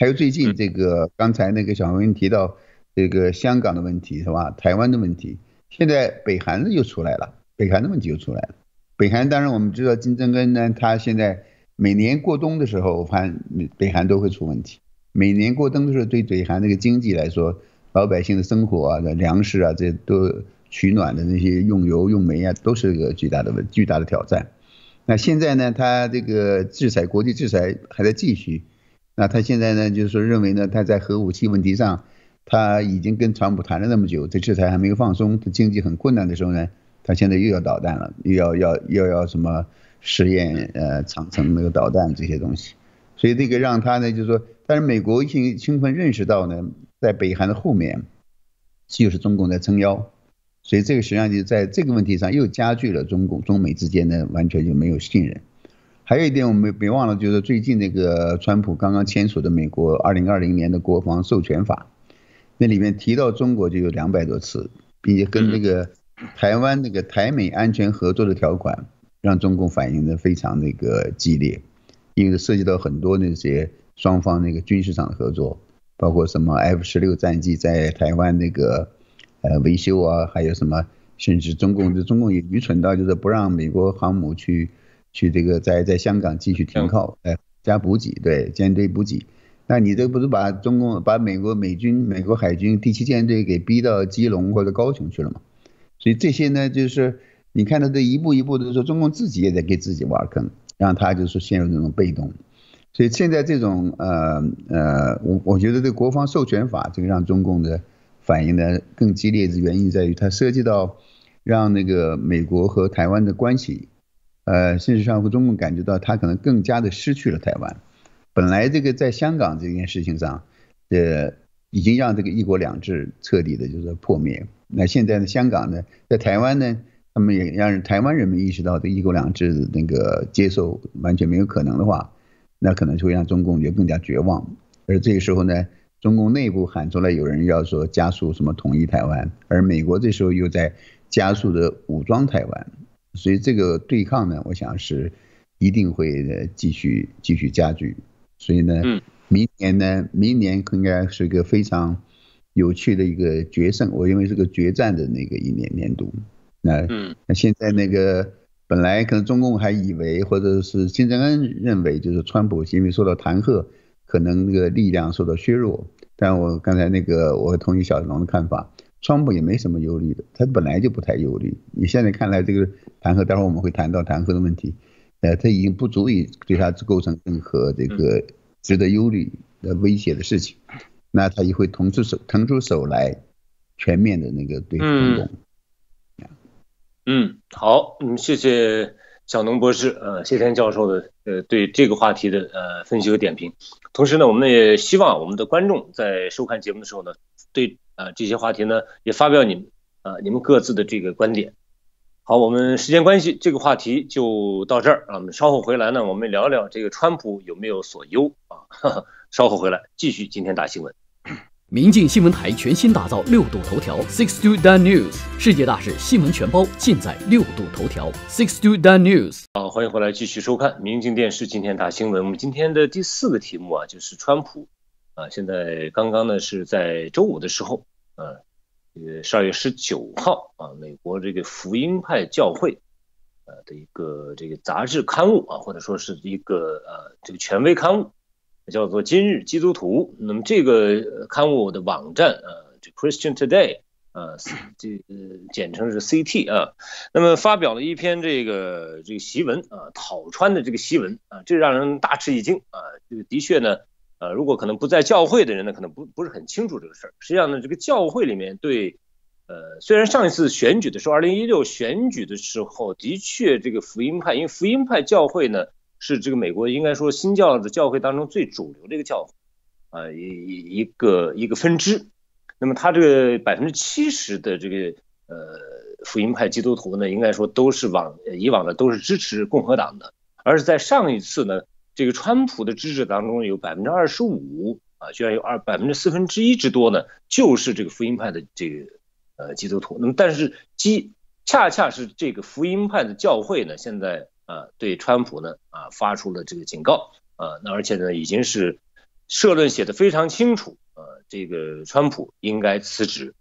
还有最近这个，刚才那个小文提到这个香港的问题是吧？台湾的问题，现在北韩的又出来了，北韩的问题又出来了。北韩当然我们知道，金正恩呢，他现在每年过冬的时候，我看北韩都会出问题。每年过冬的时候，对北韩那个经济来说，老百姓的生活啊、粮食啊这都取暖的那些用油用煤啊，都是一个巨大的问巨大的挑战。那现在呢，他这个制裁国际制裁还在继续。那他现在呢，就是说认为呢，他在核武器问题上，他已经跟川普谈了那么久，这制裁还没有放松，他经济很困难的时候呢，他现在又要导弹了，又要要又要什么实验呃，长城那个导弹这些东西，所以这个让他呢，就是说，但是美国已经充分认识到呢，在北韩的后面，就是中共在撑腰，所以这个实际上就在这个问题上又加剧了中共中美之间的完全就没有信任。还有一点，我们别忘了，就是最近那个川普刚刚签署的美国二零二零年的国防授权法，那里面提到中国就有两百多次，并且跟那个台湾那个台美安全合作的条款，让中共反应的非常那个激烈，因为涉及到很多那些双方那个军事上的合作，包括什么 F 十六战机在台湾那个呃维修啊，还有什么，甚至中共就中共也愚蠢到就是不让美国航母去。去这个在在香港继续停靠，哎，加补给，对舰队补给。那你这不是把中共、把美国美军、美国海军第七舰队给逼到基隆或者高雄去了吗？所以这些呢，就是你看他这一步一步，就是中共自己也在给自己挖坑，让他就是陷入这种被动。所以现在这种呃呃，我我觉得这国防授权法这个让中共的反应呢更激烈的原因在于，它涉及到让那个美国和台湾的关系。呃，事实上，会中共感觉到他可能更加的失去了台湾。本来这个在香港这件事情上，呃，已经让这个一国两制彻底的就是破灭。那现在呢，香港呢，在台湾呢，他们也让台湾人民意识到，这一国两制的那个接受完全没有可能的话，那可能就会让中共就更加绝望。而这个时候呢，中共内部喊出来有人要说加速什么统一台湾，而美国这时候又在加速的武装台湾。所以这个对抗呢，我想是一定会继续继续加剧。所以呢，明年呢，明年应该是一个非常有趣的一个决胜，我认为是个决战的那个一年年度。那那现在那个本来可能中共还以为，或者是金正恩认为，就是川普因为受到弹劾，可能那个力量受到削弱。但我刚才那个，我同意小龙的看法。川普也没什么忧虑的，他本来就不太忧虑。你现在看来，这个弹劾，待会儿我们会谈到弹劾的问题。呃，他已经不足以对他构成任何这个值得忧虑的威胁的事情，那他也会腾出手，腾出手来全面的那个对付。嗯，嗯，好，嗯，谢谢小农博士，呃，谢天教授的呃对这个话题的呃分析和点评。同时呢，我们也希望我们的观众在收看节目的时候呢，对。啊，这些话题呢也发表你们啊你们各自的这个观点。好，我们时间关系，这个话题就到这儿啊。我们稍后回来呢，我们聊聊这个川普有没有所忧啊？稍后回来继续今天大新闻。民进新闻台全新打造六度头条 （Six Two Dan News），世界大事新闻全包，尽在六度头条 （Six Two Dan News）。好，欢迎回来继续收看民进电视今天大新闻。我们今天的第四个题目啊，就是川普啊，现在刚刚呢是在周五的时候。呃，这个十二月十九号啊，美国这个福音派教会，呃的一个这个杂志刊物啊，或者说是一个呃这个权威刊物，叫做《今日基督徒》。那么这个刊物的网站啊，这《Christian Today》啊，这呃，简称是 CT 啊。那么发表了一篇这个这个檄文啊，讨穿的这个檄文啊，这让人大吃一惊啊。这个的确呢。呃，如果可能不在教会的人呢，可能不不是很清楚这个事儿。实际上呢，这个教会里面对，呃，虽然上一次选举的时候，二零一六选举的时候，的确这个福音派，因为福音派教会呢是这个美国应该说新教的教会当中最主流的一个教，呃，一一一个一个分支。那么他这个百分之七十的这个呃福音派基督徒呢，应该说都是往以往的都是支持共和党的，而是在上一次呢。这个川普的支持当中有百分之二十五啊，居然有二百分之四分之一之多呢，就是这个福音派的这个呃基督徒。那么但是基恰恰是这个福音派的教会呢，现在啊对川普呢啊发出了这个警告啊，那而且呢已经是社论写的非常清楚啊，这个川普应该辞职。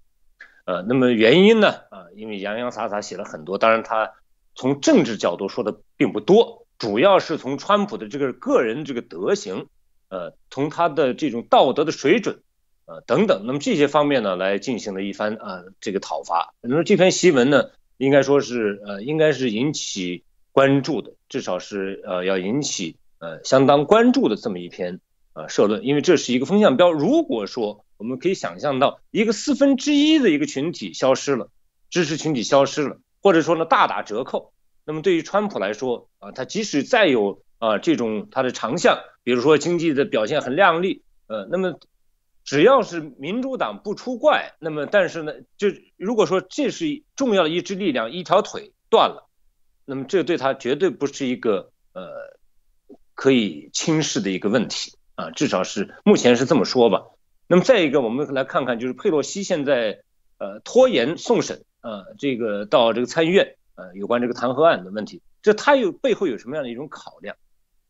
呃，那么原因呢啊，因为洋洋洒洒写了很多，当然他从政治角度说的并不多。主要是从川普的这个个人这个德行，呃，从他的这种道德的水准，呃等等，那么这些方面呢，来进行了一番呃这个讨伐。那么这篇檄文呢，应该说是呃，应该是引起关注的，至少是呃要引起呃相当关注的这么一篇呃社论，因为这是一个风向标。如果说我们可以想象到一个四分之一的一个群体消失了，支持群体消失了，或者说呢大打折扣。那么对于川普来说，啊，他即使再有啊这种他的长项，比如说经济的表现很靓丽，呃，那么只要是民主党不出怪，那么但是呢，就如果说这是重要的一支力量，一条腿断了，那么这对他绝对不是一个呃可以轻视的一个问题啊，至少是目前是这么说吧。那么再一个，我们来看看就是佩洛西现在呃拖延送审，呃，这个到这个参议院。呃，有关这个弹劾案的问题，这它有背后有什么样的一种考量？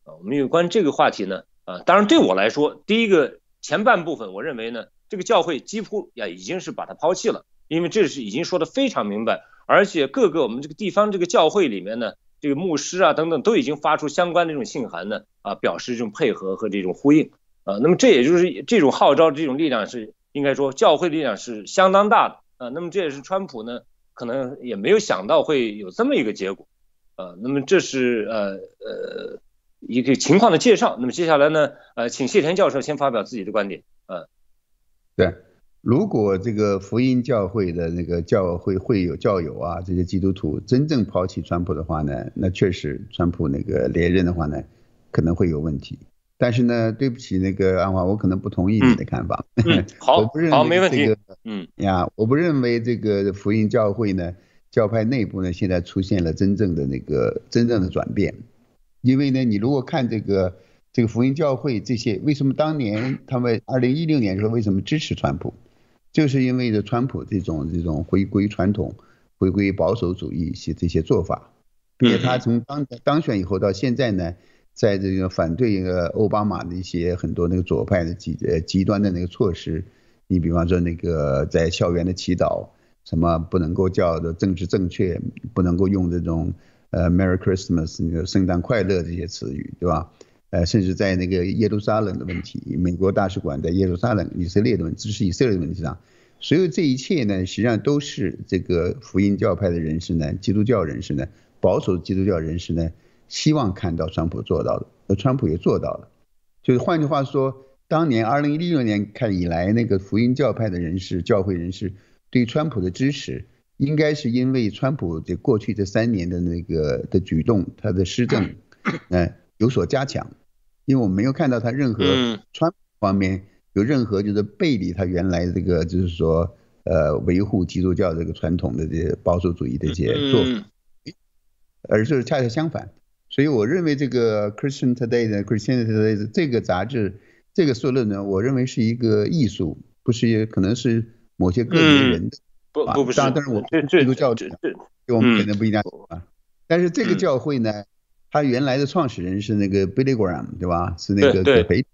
啊，我们有关这个话题呢，啊，当然对我来说，第一个前半部分，我认为呢，这个教会几乎呀已经是把它抛弃了，因为这是已经说的非常明白，而且各个我们这个地方这个教会里面呢，这个牧师啊等等都已经发出相关的这种信函呢，啊，表示这种配合和这种呼应，啊，那么这也就是这种号召这种力量是应该说教会力量是相当大的，啊，那么这也是川普呢。可能也没有想到会有这么一个结果，呃，那么这是呃呃一个情况的介绍。那么接下来呢，呃，请谢田教授先发表自己的观点。呃，对，如果这个福音教会的那个教会会有教友啊，这些基督徒真正抛弃川普的话呢，那确实川普那个连任的话呢，可能会有问题。但是呢，对不起，那个安华，我可能不同意你的看法。嗯，好，好，没问题。嗯呀，我不认为这个福音教会呢，教派内部呢，现在出现了真正的那个真正的转变。因为呢，你如果看这个这个福音教会这些，为什么当年他们二零一六年的时候为什么支持川普，就是因为这川普这种这种回归传统、回归保守主义一些这些做法。并且他从当当选以后到现在呢。在这个反对那个奥巴马的一些很多那个左派的极呃极端的那个措施，你比方说那个在校园的祈祷，什么不能够叫的政治正确，不能够用这种呃 Merry Christmas 那个圣诞快乐这些词语，对吧？呃，甚至在那个耶路撒冷的问题，美国大使馆在耶路撒冷以色列的问支持以色列的问题上，所有这一切呢，实际上都是这个福音教派的人士呢，基督教人士呢，保守基督教人士呢。希望看到川普做到的，那川普也做到了。就是换句话说，当年二零一六年开以来，那个福音教派的人士、教会人士对川普的支持，应该是因为川普这过去这三年的那个的举动，他的施政，嗯，有所加强。因为我们没有看到他任何川方面有任何就是背离他原来这个就是说，呃，维护基督教这个传统的这些保守主义的一些做法，而就是恰恰相反。所以我认为这个 Christian Today 的 Christian Today 这个杂志这个说论呢，我认为是一个艺术，不是可能是某些个别人的。不不不，但是我们这督教旨，跟我们可能不一样啊。但是这个教会呢，他原来的创始人是那个 Billy Graham，对吧？是那个葛培，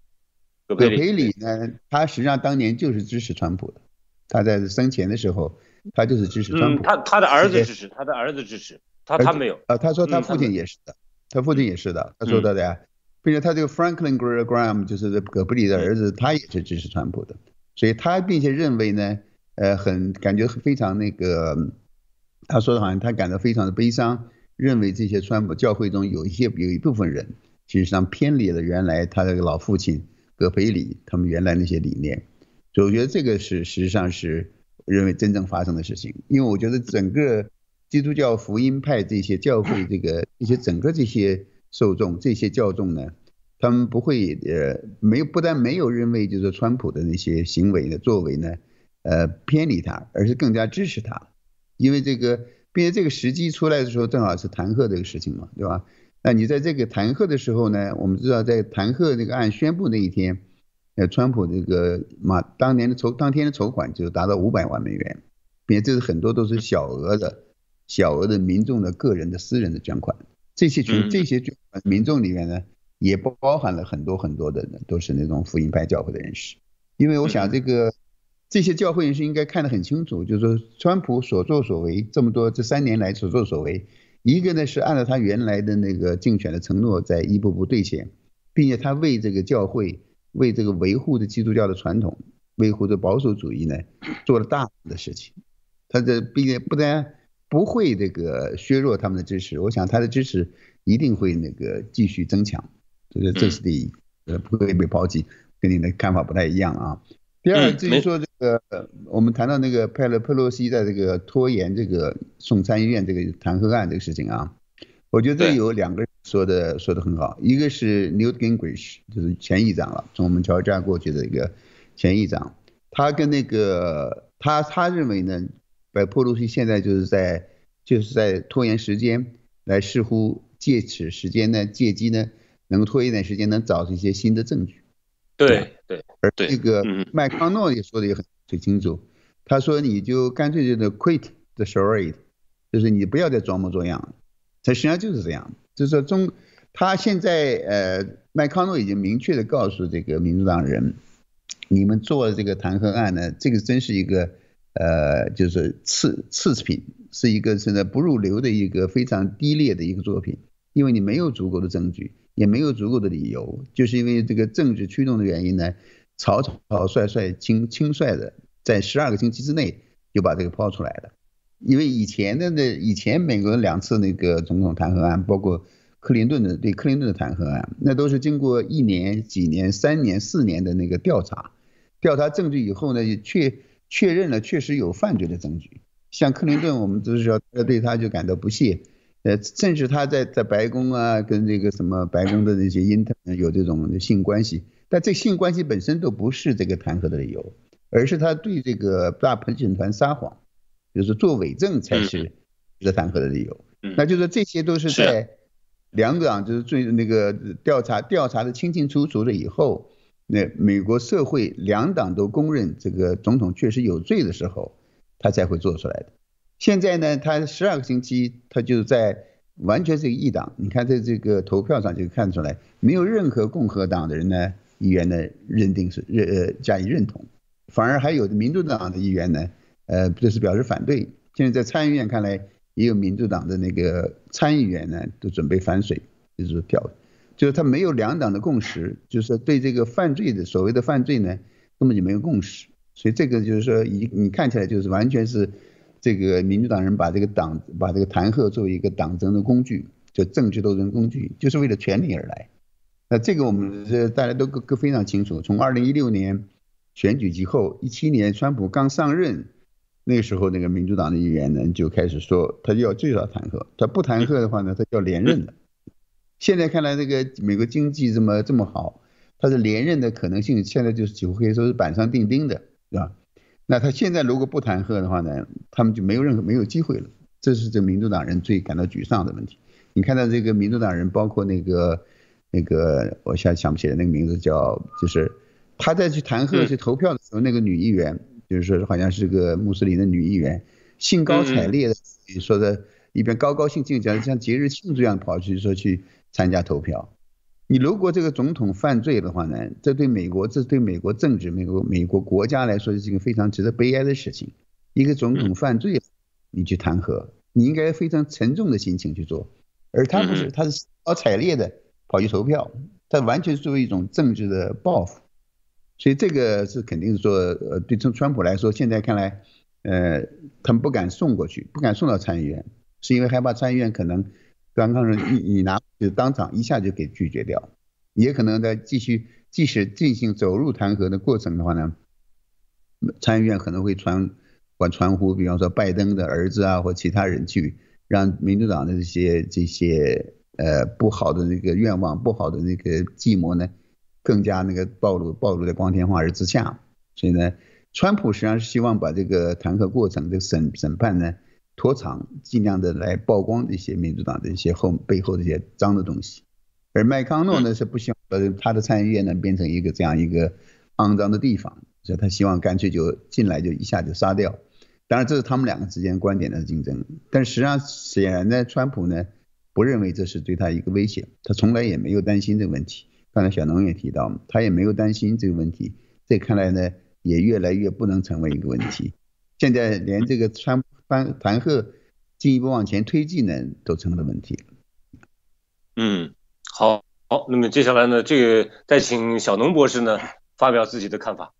葛培里呢，他实际上当年就是支持川普的。他在生前的时候，他就是支持川普。嗯，他他的儿子支持，他的儿子支持，他他没有。啊，他说他父亲也是的。他父亲也是的，他说的的，并且他这个 Franklin Graham 就是葛布里的儿子，他也是支持川普的，所以他并且认为呢，呃，很感觉非常那个，他说的好像他感到非常的悲伤，认为这些川普教会中有一些有一部分人，其实上偏离了原来他这个老父亲葛培里他们原来那些理念，所以我觉得这个是实际上是认为真正发生的事情，因为我觉得整个。基督教福音派这些教会，这个 一些整个这些受众，这些教众呢，他们不会，呃，没有，不但没有认为就是川普的那些行为的作为呢，呃，偏离他，而是更加支持他，因为这个，并且这个时机出来的时候，正好是弹劾这个事情嘛，对吧？那你在这个弹劾的时候呢，我们知道在弹劾这个案宣布那一天，呃，川普这个嘛当年的筹当天的筹款就达到五百万美元，并且这是很多都是小额的。小额的民众的个人的私人的捐款，这些群这些捐款民众里面呢，也包含了很多很多的都是那种福音派教会的人士。因为我想这个这些教会人士应该看得很清楚，就是说川普所作所为这么多这三年来所作所为，一个呢是按照他原来的那个竞选的承诺在一步步兑现，并且他为这个教会为这个维护的基督教的传统，维护的保守主义呢做了大的事情。他这并且不单。不会这个削弱他们的支持，我想他的支持一定会那个继续增强，这是这是第一，呃，不会被抛弃。跟你的看法不太一样啊。第二，至于说这个，我们谈到那个佩勒佩洛西在这个拖延这个送餐医院这个弹劾案这个事情啊，我觉得有两个人说的说的很好，一个是 Newt Gingrich，就是前议长了，从我们乔治亚过去的一个前议长，他跟那个他他认为呢。柏坡路西现在就是在就是在拖延时间，来似乎借此时间呢，借机呢，能拖一点时间，能找出一些新的证据。对对，而这个麦康诺也说的也很很清楚，他说你就干脆就 quit the story，就是你不要再装模作样。了。他实际上就是这样，就是说中他现在呃，麦康诺已经明确的告诉这个民主党人，你们做这个弹劾案呢，这个真是一个。呃，就是次次次品，是一个现在不入流的一个非常低劣的一个作品，因为你没有足够的证据，也没有足够的理由，就是因为这个政治驱动的原因呢，草草率率、轻轻率的，在十二个星期之内就把这个抛出来了。因为以前的那以前美国两次那个总统弹劾案，包括克林顿的对克林顿的弹劾案，那都是经过一年、几年、三年、四年的那个调查，调查证据以后呢，确。确认了确实有犯罪的证据，像克林顿，我们就是他对他就感到不屑，呃，甚至他在在白宫啊，跟这个什么白宫的那些鹰特有这种性关系，但这性关系本身都不是这个弹劾的理由，而是他对这个大陪审团撒谎，就是做伪证才是这弹劾的理由。那就是这些都是在两党就是最那个调查调查的清清楚楚了以后。那美国社会两党都公认这个总统确实有罪的时候，他才会做出来的。现在呢，他十二个星期，他就在完全是个一党。你看在这个投票上就看出来，没有任何共和党的人呢，议员呢认定是认加以认同，反而还有的民主党的议员呢，呃，就是表示反对。现在在参议院看来，也有民主党的那个参议员呢，都准备反水，就是表就是他没有两党的共识，就是对这个犯罪的所谓的犯罪呢，根本就没有共识。所以这个就是说，你你看起来就是完全是这个民主党人把这个党把这个弹劾作为一个党争的工具，就政治斗争工具，就是为了权力而来。那这个我们是大家都都非常清楚。从二零一六年选举之后，一七年川普刚上任那个时候，那个民主党的议员呢就开始说，他要最早弹劾，他不弹劾的话呢，他就要连任的。现在看来，这个美国经济这么这么好，他的连任的可能性现在就是几乎可以说是板上钉钉的，对吧？那他现在如果不弹劾的话呢，他们就没有任何没有机会了。这是这民主党人最感到沮丧的问题。你看到这个民主党人，包括那个那个，我现在想不起来那个名字叫，就是他在去弹劾去投票的时候，那个女议员就是说是好像是个穆斯林的女议员，兴高采烈的说的一边高高兴兴讲像节日庆祝一样跑去说去。参加投票，你如果这个总统犯罪的话呢？这对美国，这对美国政治、美国美国国家来说是一个非常值得悲哀的事情。一个总统犯罪，你去弹劾，你应该非常沉重的心情去做。而他不是，他是兴高采烈的跑去投票，他完全是作为一种政治的报复。所以这个是肯定是说，呃，对从川普来说，现在看来，呃，他们不敢送过去，不敢送到参议院，是因为害怕参议院可能。刚刚是你你拿就当场一下就给拒绝掉，也可能在继续，即使进行走入弹劾的过程的话呢，参议院可能会传管传呼，比方说拜登的儿子啊或其他人去，让民主党的这些这些呃不好的那个愿望、不好的那个计谋呢，更加那个暴露暴露在光天化日之下，所以呢，川普实际上是希望把这个弹劾过程的审审判呢。拖长，尽量的来曝光这些民主党的一些后背后的一些脏的东西，而麦康诺呢是不希望他的参议院呢变成一个这样一个肮脏的地方，所以他希望干脆就进来就一下就杀掉。当然这是他们两个之间观点的竞争，但实际上显然呢，川普呢不认为这是对他一个威胁，他从来也没有担心这个问题。刚才小农也提到，他也没有担心这个问题，这看来呢也越来越不能成为一个问题。现在连这个川。凡凡赫进一步往前推进呢，都成了问题。嗯，好，好，那么接下来呢，这个再请小农博士呢发表自己的看法。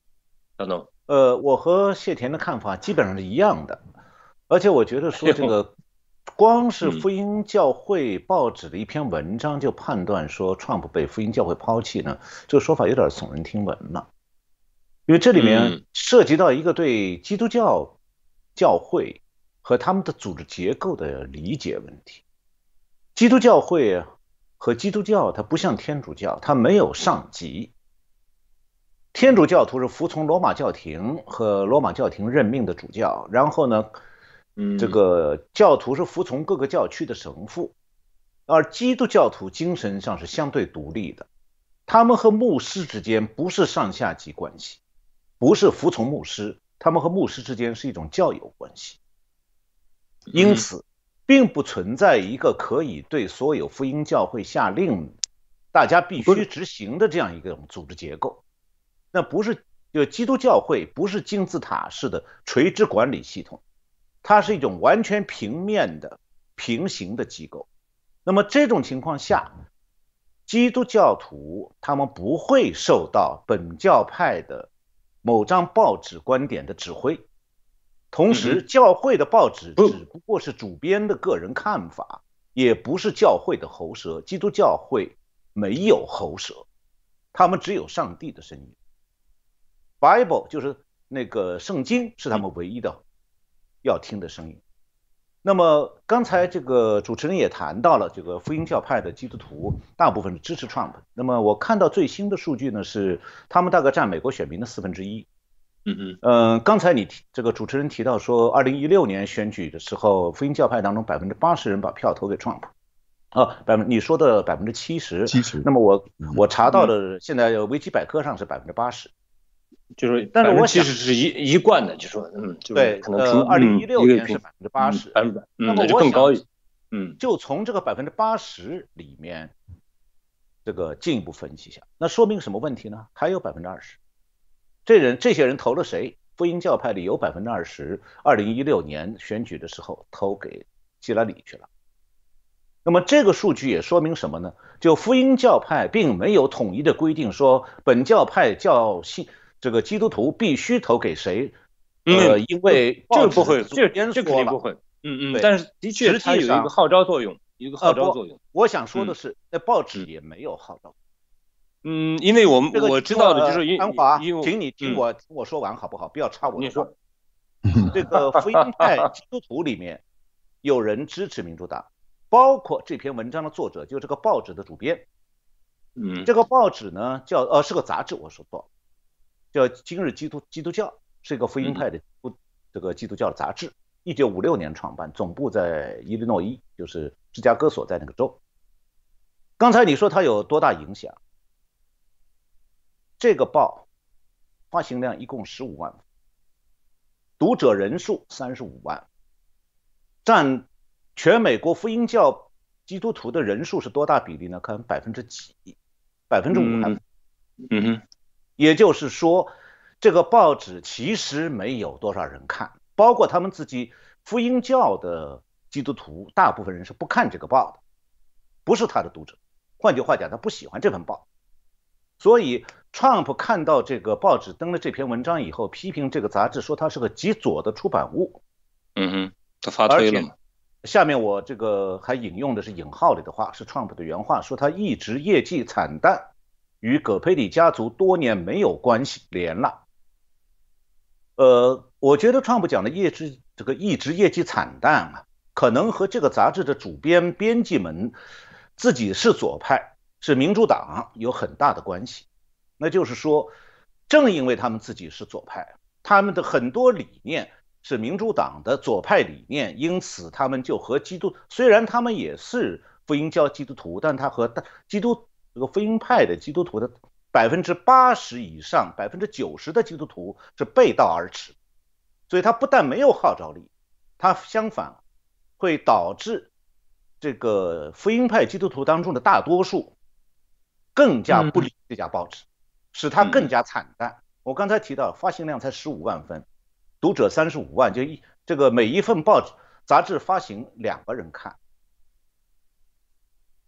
小农，呃，我和谢田的看法基本上是一样的，而且我觉得说这个光是福音教会报纸的一篇文章就判断说 Trump 被福音教会抛弃呢，这个说法有点耸人听闻了，因为这里面涉及到一个对基督教教会。和他们的组织结构的理解问题，基督教会和基督教它不像天主教，它没有上级。天主教徒是服从罗马教廷和罗马教廷任命的主教，然后呢，这个教徒是服从各个教区的神父。而基督教徒精神上是相对独立的，他们和牧师之间不是上下级关系，不是服从牧师，他们和牧师之间是一种教友关系。因此，并不存在一个可以对所有福音教会下令，大家必须执行的这样一个组织结构。那不是，就基督教会不是金字塔式的垂直管理系统，它是一种完全平面的平行的机构。那么这种情况下，基督教徒他们不会受到本教派的某张报纸观点的指挥。同时，教会的报纸只不过是主编的个人看法，也不是教会的喉舌。基督教会没有喉舌，他们只有上帝的声音。Bible 就是那个圣经，是他们唯一的要听的声音。那么刚才这个主持人也谈到了，这个福音教派的基督徒大部分支持 Trump。那么我看到最新的数据呢，是他们大概占美国选民的四分之一。嗯嗯嗯，刚才你这个主持人提到说，二零一六年选举的时候，福音教派当中百分之八十人把票投给 Trump，哦，百分你说的百分之七十，那么我我查到的，现在维基百科上是百分之八十，就是，但是我其实是一一贯的，就说嗯，对，可能二零一六年是百分之八十，百分百，那么我想嗯，就从这个百分之八十里面，这个进一步分析一下，那说明什么问题呢？还有百分之二十。这人这些人投了谁？福音教派里有百分之二十，二零一六年选举的时候投给基拉里去了。那么这个数据也说明什么呢？就福音教派并没有统一的规定，说本教派教信这个基督徒必须投给谁。呃，因为这个不会，这这定不会。嗯嗯，但是的确，它有一个号召作用，一个号召作用。我想说的是，在报纸也没有号召。嗯，因为我们我知道的就是，安华，请你听我听我说完好不好？不要插我你说，这个福音派基督徒里面有人支持民主党，包括这篇文章的作者，就这个报纸的主编。嗯，这个报纸呢叫呃是个杂志，我说错了，叫《今日基督基督教》，是一个福音派的不这个基督教的杂志，一九五六年创办，总部在伊利诺伊，就是芝加哥所在那个州。刚才你说它有多大影响？这个报发行量一共十五万，读者人数三十五万，占全美国福音教基督徒的人数是多大比例呢？可能百分之几，百分之五嗯哼。也就是说，这个报纸其实没有多少人看，包括他们自己福音教的基督徒，大部分人是不看这个报的，不是他的读者。换句话讲，他不喜欢这份报，所以。Trump 看到这个报纸登了这篇文章以后，批评这个杂志说它是个极左的出版物。嗯哼，他发推了下面我这个还引用的是引号里的话，是 Trump 的原话，说他一直业绩惨淡，与葛佩里家族多年没有关系连了。呃，我觉得 Trump 讲的业绩这个一直业绩惨淡啊，可能和这个杂志的主编编辑们自己是左派，是民主党有很大的关系。那就是说，正因为他们自己是左派，他们的很多理念是民主党的左派理念，因此他们就和基督虽然他们也是福音教基督徒，但他和大基督这个福音派的基督徒的百分之八十以上、百分之九十的基督徒是背道而驰，所以他不但没有号召力，他相反会导致这个福音派基督徒当中的大多数更加不理这家报纸。使他更加惨淡。我刚才提到发行量才十五万份，读者三十五万，就一这个每一份报纸、杂志发行两个人看。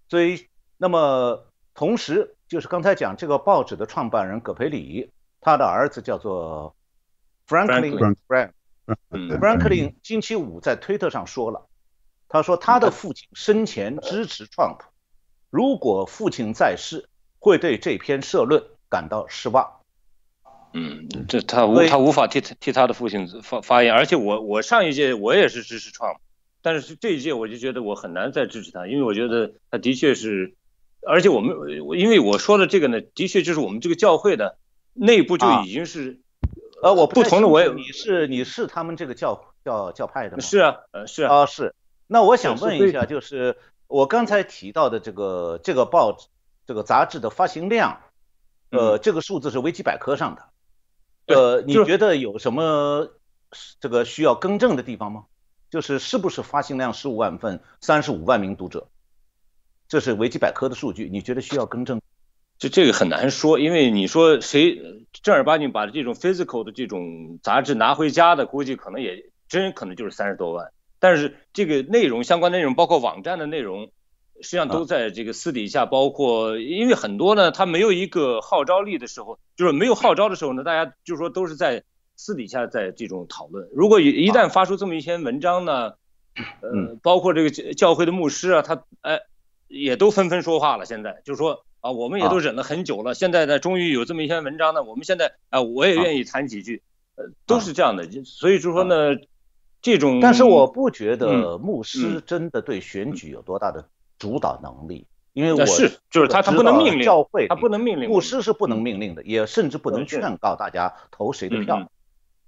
所以，那么同时就是刚才讲这个报纸的创办人葛培礼，他的儿子叫做 Franklin f r a n k 嗯。Franklin 星期五在推特上说了，他说他的父亲生前支持 Trump，如果父亲在世，会对这篇社论。感到失望。嗯，这他无他无法替替他的父亲发发言，而且我我上一届我也是支持创，但是这一届我就觉得我很难再支持他，因为我觉得他的确是，而且我们因为我说的这个呢，的确就是我们这个教会的内部就已经是，呃，我不同的我也你是你是他们这个教教教派的吗？是啊，呃是啊是。那我想问一下，就是我刚才提到的这个这个报纸这个杂志的发行量。呃，这个数字是维基百科上的。呃，你觉得有什么这个需要更正的地方吗？就是是不是发行量十五万份，三十五万名读者，这是维基百科的数据，你觉得需要更正？就这个很难说，因为你说谁正儿八经把这种 physical 的这种杂志拿回家的，估计可能也真可能就是三十多万。但是这个内容相关内容，包括网站的内容。实际上都在这个私底下，包括因为很多呢，他没有一个号召力的时候，就是没有号召的时候呢，大家就是说都是在私底下在这种讨论。如果一旦发出这么一篇文章呢，呃，包括这个教会的牧师啊，他哎也都纷纷说话了。现在就是说啊，我们也都忍了很久了，现在呢终于有这么一篇文章呢，我们现在啊，我也愿意谈几句，呃都是这样的，所以就说呢这种，但是我不觉得牧师真的对选举有多大的。主导能力，因为我是就是他不能命令教会，他不能命令牧师是不能命令的，也甚至不能劝告大家投谁的票，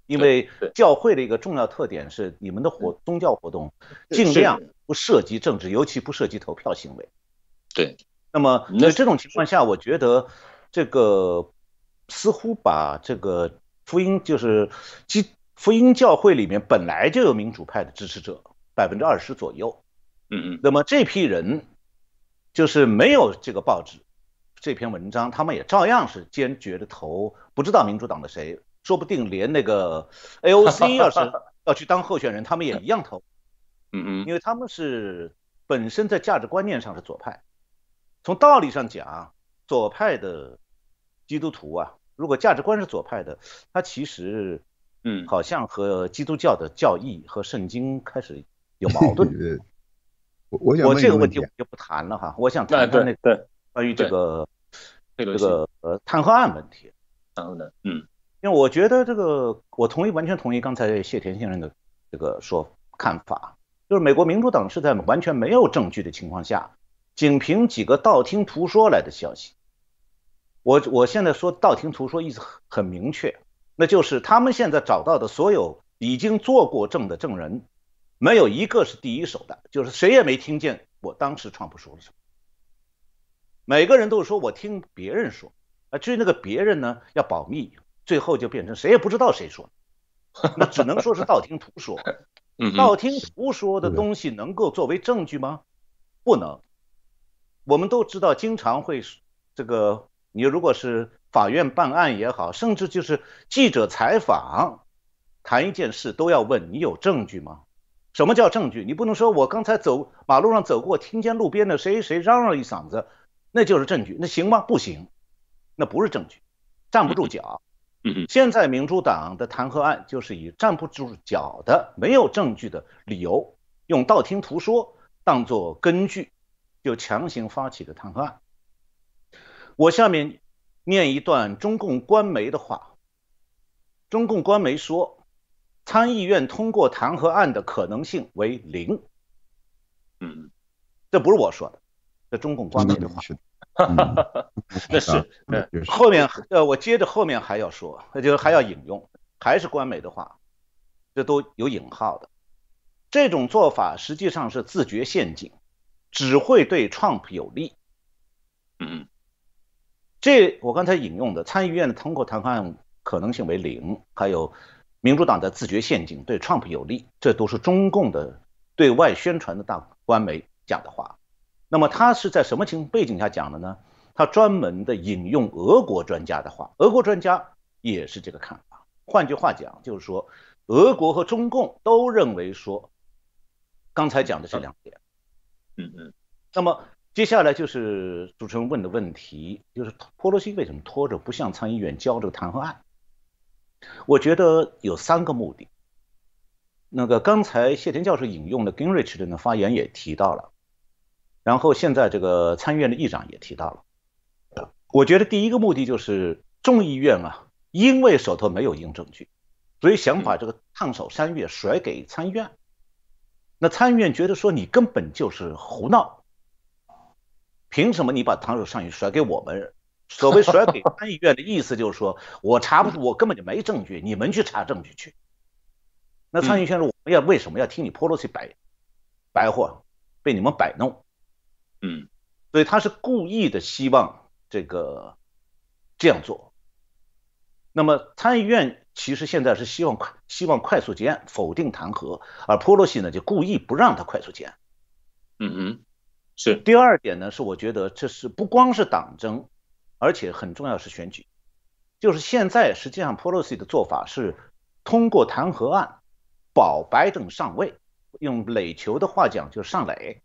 因为教会的一个重要特点是，你们的活宗教活动尽量不涉及政治，尤其不涉及投票行为。对，那么在这种情况下，我觉得这个似乎把这个福音就是基福音教会里面本来就有民主派的支持者，百分之二十左右。嗯嗯，那么这批人就是没有这个报纸这篇文章，他们也照样是坚决的投不知道民主党的谁，说不定连那个 AOC 要是要去当候选人，他们也一样投。嗯嗯，因为他们是本身在价值观念上是左派，从道理上讲，左派的基督徒啊，如果价值观是左派的，他其实嗯，好像和基督教的教义和圣经开始有矛盾。我我这个问题我就不谈了哈，我想谈谈那个关于这个这个呃弹劾案问题后呢，嗯，因为我觉得这个我同意完全同意刚才谢田先生的这个说看法，就是美国民主党是在完全没有证据的情况下，仅凭几个道听途说来的消息，我我现在说道听途说意思很明确，那就是他们现在找到的所有已经做过证的证人。没有一个是第一手的，就是谁也没听见我当时创普说了什么。每个人都说我听别人说，啊，至于那个别人呢要保密，最后就变成谁也不知道谁说，那只能说是道听途说。道听途说的东西能够作为证据吗？不能。我们都知道，经常会这个，你如果是法院办案也好，甚至就是记者采访，谈一件事都要问你有证据吗？什么叫证据？你不能说我刚才走马路上走过，听见路边的谁谁嚷嚷一嗓子，那就是证据，那行吗？不行，那不是证据，站不住脚。现在民主党的弹劾案就是以站不住脚的、没有证据的理由，用道听途说当做根据，就强行发起的弹劾案。我下面念一段中共官媒的话，中共官媒说。参议院通过弹劾案的可能性为零。嗯这不是我说的，这中共官媒的话。哈哈哈哈哈，那是 后面呃，我接着后面还要说，那就还要引用，还是官媒的话，这都有引号的。这种做法实际上是自掘陷阱，只会对 Trump 有利。嗯嗯，这我刚才引用的参议院通过弹劾案可能性为零，还有。民主党的自觉陷阱对 Trump 有利，这都是中共的对外宣传的大官媒讲的话。那么他是在什么情背景下讲的呢？他专门的引用俄国专家的话，俄国专家也是这个看法。换句话讲，就是说，俄国和中共都认为说，刚才讲的这两点。嗯嗯。那么接下来就是主持人问的问题，就是波波罗西为什么拖着不向参议院交这个弹劾案？我觉得有三个目的。那个刚才谢田教授引用的 Gingrich 的发言也提到了，然后现在这个参议院的议长也提到了。我觉得第一个目的就是众议院啊，因为手头没有硬证据，所以想把这个烫手山芋甩给参议院。那参议院觉得说你根本就是胡闹，凭什么你把烫手山芋甩给我们？所谓甩给参议院的意思就是说，我查不出，我根本就没证据，你们去查证据去。那参议院说，我们要为什么要听你 i c 西摆白货，被你们摆弄？嗯，所以他是故意的，希望这个这样做。那么参议院其实现在是希望快，希望快速结案，否定弹劾，而 i c 西呢就故意不让他快速结案。嗯嗯，是。第二点呢是我觉得这是不光是党争。而且很重要是选举，就是现在实际上 p o l i c y 的做法是通过弹劾案保拜登上位。用垒球的话讲，就是上垒。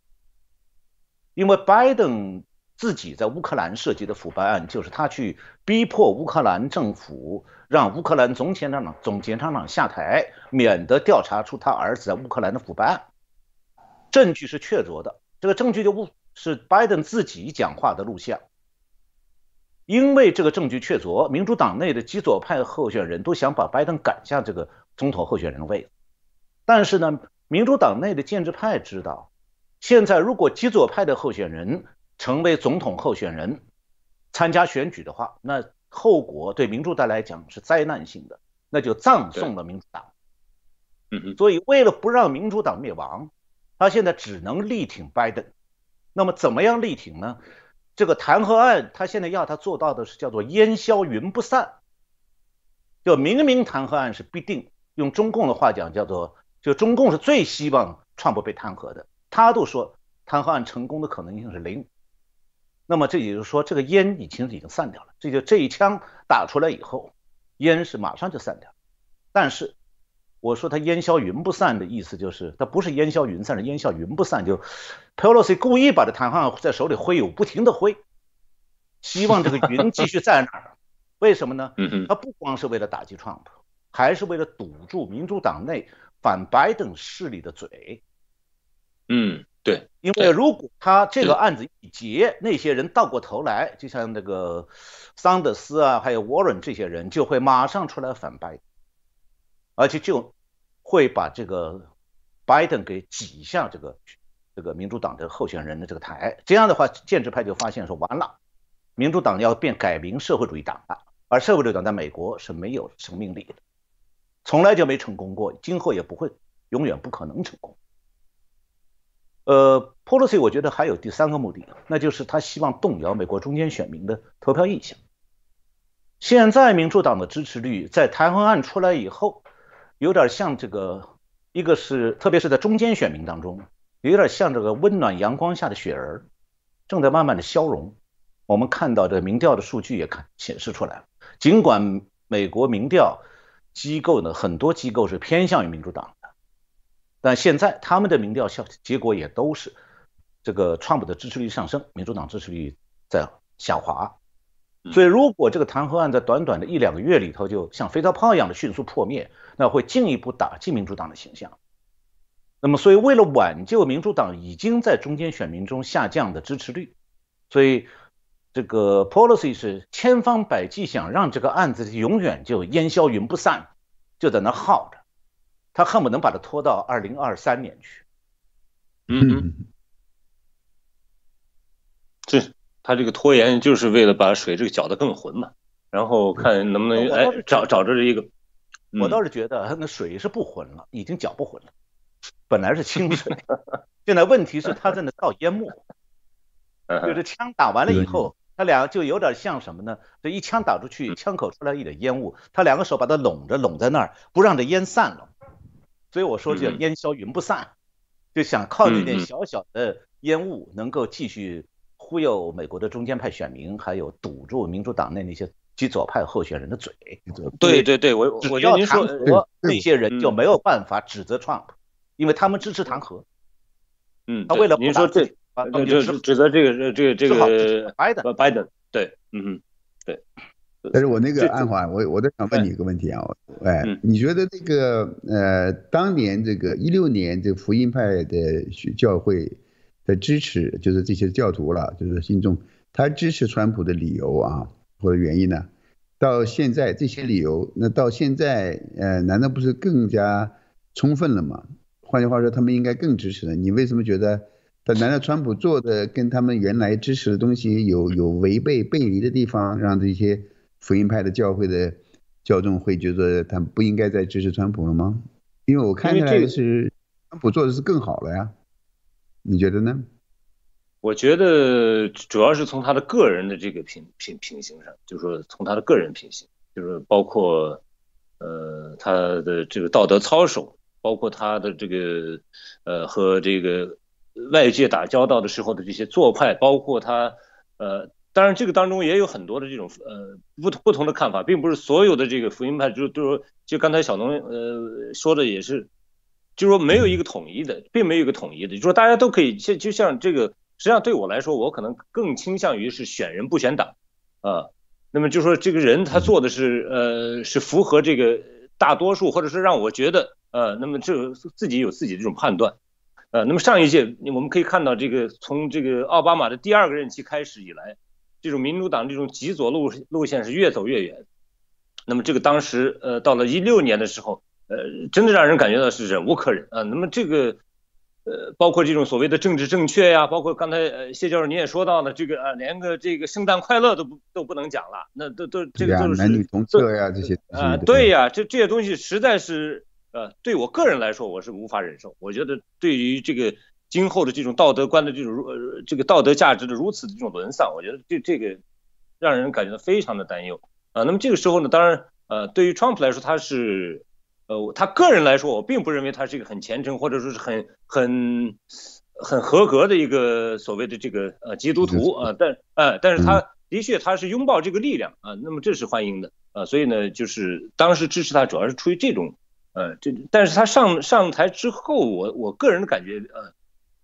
因为拜登自己在乌克兰涉及的腐败案，就是他去逼迫乌克兰政府让乌克兰总检察长总检察长下台，免得调查出他儿子在乌克兰的腐败案。证据是确凿的，这个证据就不是拜登自己讲话的录像。因为这个证据确凿，民主党内的极左派候选人都想把拜登赶下这个总统候选人的位子。但是呢，民主党内的建制派知道，现在如果极左派的候选人成为总统候选人，参加选举的话，那后果对民主党来讲是灾难性的，那就葬送了民主党。嗯嗯。所以为了不让民主党灭亡，他现在只能力挺拜登。那么怎么样力挺呢？这个弹劾案，他现在要他做到的是叫做烟消云不散。就明明弹劾案是必定用中共的话讲叫做，就中共是最希望川普被弹劾的，他都说弹劾案成功的可能性是零。那么这也就是说这个烟已经已经散掉了，这就这一枪打出来以后，烟是马上就散掉。但是我说他烟消云不散的意思就是，他不是烟消云散是烟消云不散，就 Pelosi 故意把这弹簧在手里挥舞，不停的挥，希望这个云继续在那儿。为什么呢？他不光是为了打击 Trump，还是为了堵住民主党内反拜登势力的嘴。嗯，对，因为如果他这个案子一结，那些人倒过头来，就像那个桑德斯啊，还有 Warren 这些人，就会马上出来反拜，而且就会把这个拜登给挤下这个这个民主党的候选人的这个台，这样的话，建制派就发现说完了，民主党要变改名社会主义党了，而社会主义党在美国是没有生命力的，从来就没成功过，今后也不会，永远不可能成功。呃，policy 我觉得还有第三个目的，那就是他希望动摇美国中间选民的投票意向。现在民主党的支持率在台湾案出来以后。有点像这个，一个是特别是在中间选民当中，有点像这个温暖阳光下的雪人，正在慢慢的消融。我们看到这民调的数据也看显示出来了。尽管美国民调机构呢，很多机构是偏向于民主党的，但现在他们的民调效结果也都是这个川普的支持率上升，民主党支持率在下滑。所以，如果这个弹劾案在短短的一两个月里头，就像肥皂泡一样的迅速破灭。那会进一步打击民主党的形象，那么，所以为了挽救民主党已经在中间选民中下降的支持率，所以这个 policy 是千方百计想让这个案子永远就烟消云不散，就在那耗着，他恨不能把它拖到二零二三年去。嗯，是他这个拖延就是为了把水这个搅得更浑嘛，然后看能不能哎找找着一个。我倒是觉得那水是不浑了，已经搅不浑了。本来是清水，现在问题是他在那造烟幕，就是枪打完了以后，他俩就有点像什么呢？这一枪打出去，枪口出来一点烟雾，他两个手把它拢着，拢在那儿，不让这烟散了。所以我说叫烟消云不散，就想靠这点小小的烟雾能够继续忽悠美国的中间派选民，还有堵住民主党内那些。极左派候选人的嘴，对对对，我我要谈我那些人就没有办法指责 Trump，因为他们支持弹劾。嗯，他为了您说这，就是指责这个这个这个 Biden，拜登，对，嗯嗯，对。但是我那个安华，我我在想问你一个问题啊，哎，你觉得这个呃，当年这个一六年，这福音派的教会的支持，就是这些教徒了，就是信众，他支持川普的理由啊？或者原因呢？到现在这些理由，那到现在，呃，难道不是更加充分了吗？换句话说，他们应该更支持了。你为什么觉得，他难道川普做的跟他们原来支持的东西有有违背背离的地方，让这些福音派的教会的教众会觉得他们不应该再支持川普了吗？因为我看起来是川普做的是更好了呀，你觉得呢？我觉得主要是从他的个人的这个品品品行上，就是说从他的个人品行，就是包括呃他的这个道德操守，包括他的这个呃和这个外界打交道的时候的这些做派，包括他呃，当然这个当中也有很多的这种呃不同不同的看法，并不是所有的这个福音派就都就刚才小龙呃说的也是，就是说没有一个统一的，并没有一个统一的，就是大家都可以像就像这个。实际上对我来说，我可能更倾向于是选人不选党，啊，那么就说这个人他做的是呃是符合这个大多数，或者是让我觉得呃那么这自己有自己的这种判断，呃那么上一届我们可以看到这个从这个奥巴马的第二个任期开始以来，这种民主党这种极左路路线是越走越远，那么这个当时呃到了一六年的时候，呃真的让人感觉到是忍无可忍啊，那么这个。呃，包括这种所谓的政治正确呀，包括刚才呃谢教授您也说到了这个啊，连个这个圣诞快乐都不都不能讲了，那都都这个就是男女同色呀这些啊，对呀，这这些东西实在是呃，对我个人来说我是无法忍受。我觉得对于这个今后的这种道德观的这种呃这个道德价值的如此的这种沦丧，我觉得这这个让人感觉到非常的担忧啊。那么这个时候呢，当然呃，对于川普来说，他是。呃，他个人来说，我并不认为他是一个很虔诚或者说是很很很合格的一个所谓的这个呃基督徒啊，但呃，但是他的确他是拥抱这个力量啊，那么这是欢迎的啊，所以呢，就是当时支持他主要是出于这种呃这，但是他上上台之后，我我个人的感觉呃，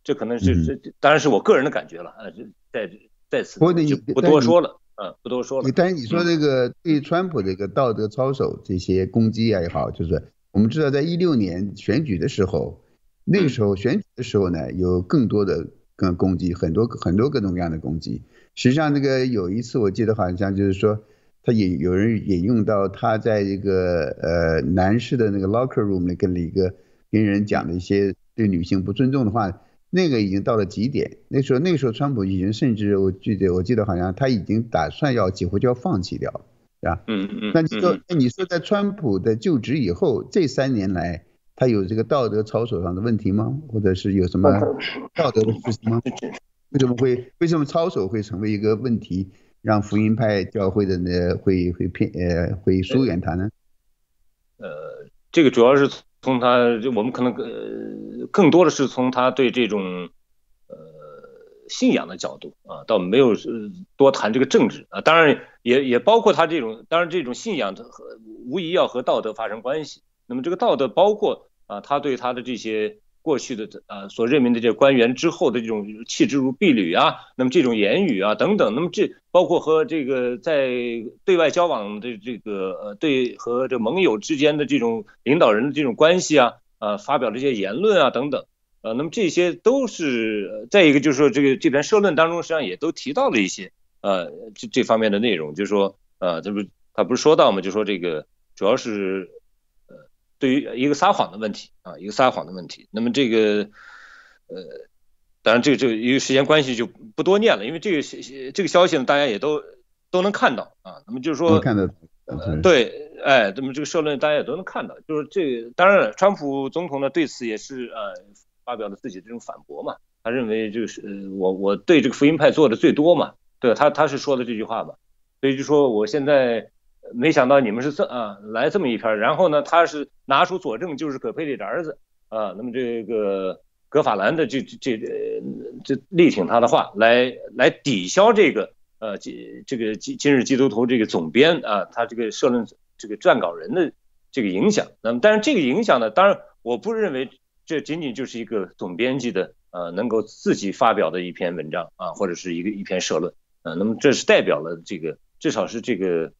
这可能是这当然是我个人的感觉了啊，在在此就不多说了。不多说了。但是你说这个对川普这个道德操守这些攻击啊也好，就是我们知道在一六年选举的时候，那个时候选举的时候呢，有更多的跟攻击，很多很多各种各样的攻击。实际上那个有一次我记得好像就是说，他引有人引用到他在一个呃男士的那个 locker room 里跟一个跟人讲了一些对女性不尊重的话。那个已经到了极点，那时候那时候川普已经甚至我记得我记得好像他已经打算要几乎就要放弃掉，了，对吧？嗯嗯。那说那你说在川普的就职以后这三年来，他有这个道德操守上的问题吗？或者是有什么道德的事情吗？为什么会为什么操守会成为一个问题，让福音派教会的呢会会偏呃会疏远他呢？呃，这个主要是从他，就我们可能更多的是从他对这种，呃，信仰的角度啊，倒没有多谈这个政治啊。当然，也也包括他这种，当然这种信仰，和无疑要和道德发生关系。那么这个道德包括啊，他对他的这些。过去的呃所任命的这些官员之后的这种弃之如敝履啊，那么这种言语啊等等，那么这包括和这个在对外交往的这个呃对和这盟友之间的这种领导人的这种关系啊，呃发表这些言论啊等等，呃那么这些都是再一个就是说这个这篇社论当中实际上也都提到了一些呃这这方面的内容，就是说呃这不他不是说到嘛，就说这个主要是。对于一个撒谎的问题啊，一个撒谎的问题。那么这个，呃，当然这个这个因为时间关系就不多念了，因为这个这个消息呢，大家也都都能看到啊。那么就是说，看对，哎，那么这个社论大家也都能看到。就是这，当然了，川普总统呢对此也是呃发表了自己的这种反驳嘛。他认为就是我我对这个福音派做的最多嘛，对他他是说的这句话嘛。所以就说我现在。没想到你们是这啊来这么一篇，然后呢，他是拿出佐证，就是葛佩利的儿子啊，那么这个葛法兰的这这这力挺他的话，来来抵消这个呃今这个今今日基督徒这个总编啊，他这个社论这个撰稿人的这个影响。那么，但是这个影响呢，当然我不认为这仅仅就是一个总编辑的呃能够自己发表的一篇文章啊，或者是一个一篇社论啊，那么这是代表了这个至少是这个。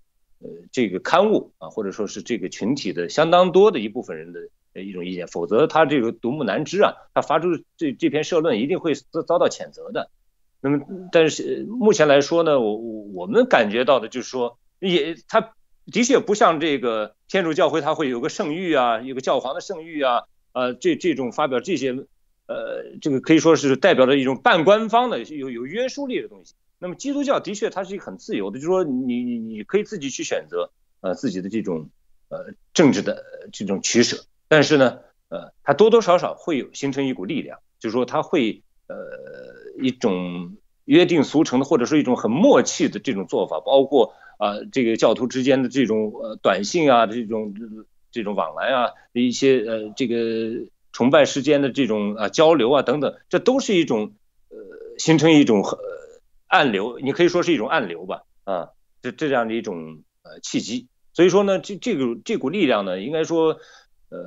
呃，这个刊物啊，或者说是这个群体的相当多的一部分人的一种意见，否则他这个独木难支啊，他发出这这篇社论一定会遭遭到谴责的。那么，但是目前来说呢，我我我们感觉到的就是说，也他的确不像这个天主教会，他会有个圣谕啊，有个教皇的圣谕啊，呃，这这种发表这些呃，这个可以说是代表着一种半官方的有有约束力的东西。那么基督教的确，它是一个很自由的，就是说，你你可以自己去选择，呃，自己的这种，呃，政治的这种取舍。但是呢，呃，它多多少少会有形成一股力量，就是说，它会呃一种约定俗成的，或者说一种很默契的这种做法，包括啊，这个教徒之间的这种呃短信啊，这种这种往来啊，一些呃这个崇拜时间的这种啊交流啊等等，这都是一种呃形成一种很。暗流，你可以说是一种暗流吧，啊，这这样的一种呃契机，所以说呢，这这个这股力量呢，应该说，呃，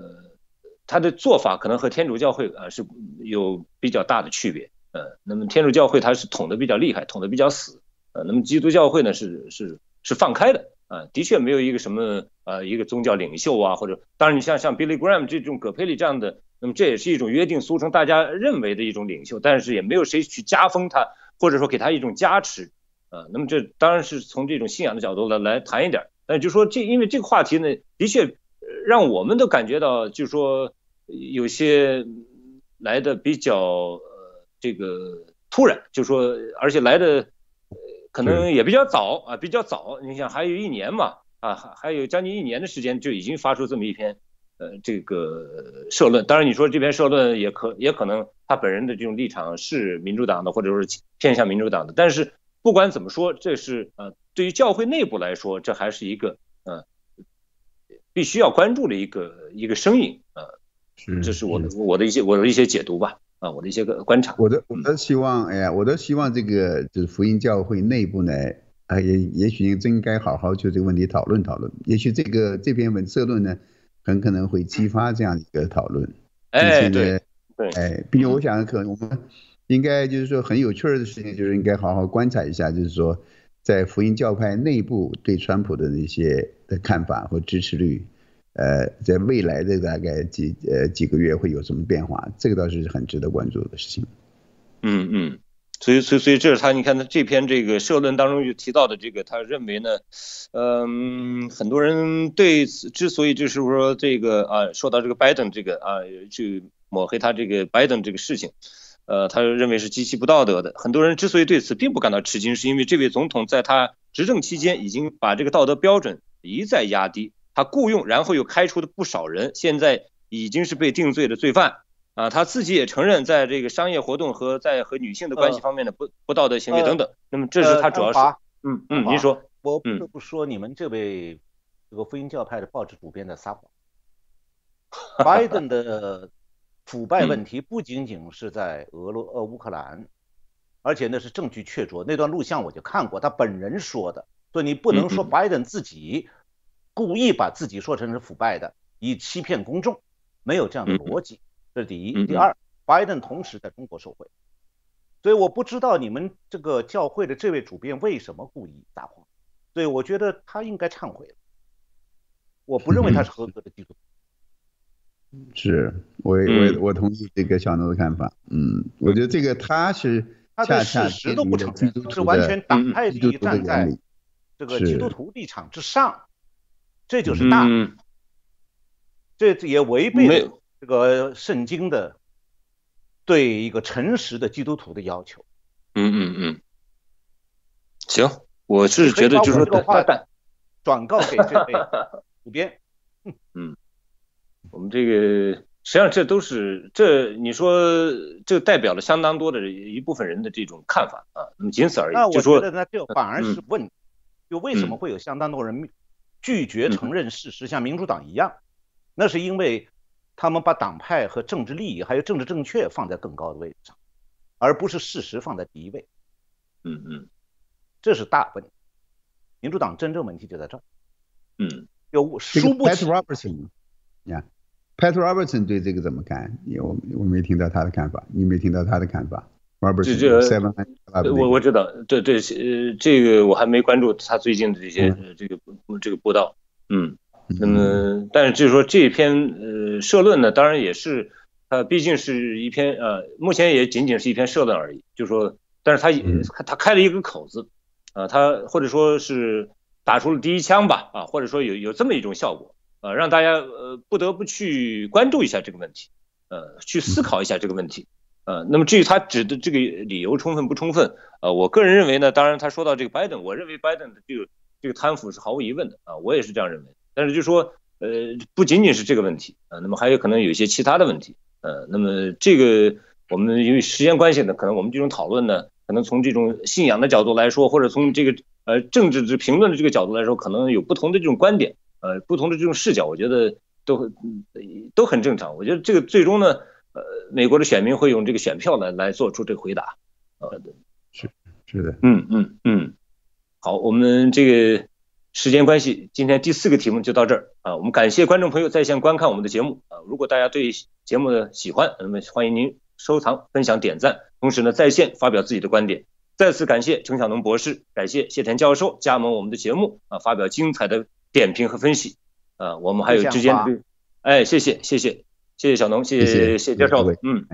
他的做法可能和天主教会啊是有比较大的区别，呃，那么天主教会他是捅的比较厉害，捅的比较死，呃，那么基督教会呢是是是放开的，啊，的确没有一个什么呃一个宗教领袖啊，或者当然你像像 Billy Graham 这种葛培理这样的，那么这也是一种约定俗成大家认为的一种领袖，但是也没有谁去加封他。或者说给他一种加持，啊，那么这当然是从这种信仰的角度来来谈一点。那就说这，因为这个话题呢，的确让我们都感觉到，就说有些来的比较呃这个突然，就说而且来的可能也比较早啊，比较早。你想还有一年嘛，啊，还还有将近一年的时间就已经发出这么一篇。这个社论，当然你说这篇社论也可也可能他本人的这种立场是民主党的，或者说偏向民主党的，但是不管怎么说，这是呃，对于教会内部来说，这还是一个呃必须要关注的一个一个声音，呃，这是我的我的一些我的一些解读吧，啊，我的一些个观察。我的我的希望，哎呀，我的希望这个就是福音教会内部呢，啊，也也许真该好好就这个问题讨论讨论，也许这个这篇文社论呢。很可能会激发这样一个讨论。哎，对，对，哎，毕竟我想可能我们应该就是说很有趣的事情，就是应该好好观察一下，就是说在福音教派内部对川普的那些的看法和支持率，呃，在未来的大概几呃几个月会有什么变化，这个倒是很值得关注的事情。嗯嗯。所以，所以，所以这是他，你看他这篇这个社论当中就提到的这个，他认为呢，嗯，很多人对此之所以就是说这个啊，说到这个拜登这个啊，去抹黑他这个拜登这个事情，呃，他认为是极其不道德的。很多人之所以对此并不感到吃惊，是因为这位总统在他执政期间已经把这个道德标准一再压低，他雇佣然后又开除的不少人，现在已经是被定罪的罪犯。啊，他自己也承认，在这个商业活动和在和女性的关系方面的不不道德行为等等。那么这是他主要是嗯嗯，您说，我不得不说你们这位这个福音教派的报纸主编在撒谎。拜登的腐败问题不仅仅是在俄罗呃乌克兰，而且那是证据确凿，那段录像我就看过，他本人说的，所以你不能说拜登自己故意把自己说成是腐败的，以欺骗公众，没有这样的逻辑。这是第一，第二，拜登同时在中国受贿，所以我不知道你们这个教会的这位主编为什么故意撒谎，对我觉得他应该忏悔了，我不认为他是合格的基督徒。是，我我我同意这个小诺的看法，嗯，我觉得这个他是，他的事实都不成立，是完全党派益站在这个基督徒立场之上，这就是大，这也违背了。这个圣经的对一个诚实的基督徒的要求。嗯嗯嗯，行，我是觉得，就是说，转告给这位主编。嗯 嗯，我们这个实际上这都是这你说这代表了相当多的一部分人的这种看法啊。那么仅此而已。那我觉得呢，这反而是问，就为什么会有相当多人拒绝承认事实，像民主党一样，那是因为。他们把党派和政治利益，还有政治正确放在更高的位置上，而不是事实放在第一位。嗯嗯，这是大问题。民主党真正问题就在这儿。嗯。就输不起。Pat Robertson，你看，Pat Robertson 对这个怎么看？我我没听到他的看法，你没听到他的看法我我知道，这这对，这个我还没关注他最近的这些这个这个步道。嗯。嗯，但是就是说这篇呃社论呢，当然也是，它毕竟是一篇呃，目前也仅仅是一篇社论而已。就说，但是它它开了一个口子，啊，它或者说是打出了第一枪吧，啊，或者说有有这么一种效果，啊，让大家呃不得不去关注一下这个问题，呃，去思考一下这个问题，呃，那么至于他指的这个理由充分不充分，呃，我个人认为呢，当然他说到这个拜登，我认为拜登的这个这个贪腐是毫无疑问的，啊，我也是这样认为。但是就说，呃，不仅仅是这个问题，啊，那么还有可能有一些其他的问题，呃，那么这个我们由于时间关系呢，可能我们这种讨论呢，可能从这种信仰的角度来说，或者从这个呃政治的评论的这个角度来说，可能有不同的这种观点，呃，不同的这种视角，我觉得都都很正常。我觉得这个最终呢，呃，美国的选民会用这个选票来来做出这个回答，呃，是是的，嗯嗯嗯，好，我们这个。时间关系，今天第四个题目就到这儿啊！我们感谢观众朋友在线观看我们的节目啊！如果大家对节目的喜欢，那么欢迎您收藏、分享、点赞，同时呢，在线发表自己的观点。再次感谢程晓农博士，感谢谢田教授加盟我们的节目啊，发表精彩的点评和分析啊！我们还有时间，哎，谢谢谢谢谢谢小农，谢谢谢教授，嗯，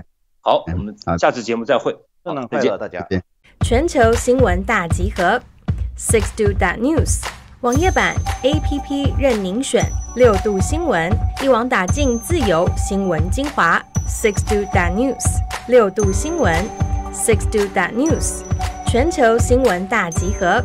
好，我们下次节目再会，再见，再见，大家。全球新闻大集合，Six t o That News。网页版、APP 任您选，六度新闻一网打尽，自由新闻精华，sixtwo dot news，六度新闻，sixtwo dot news，全球新闻大集合。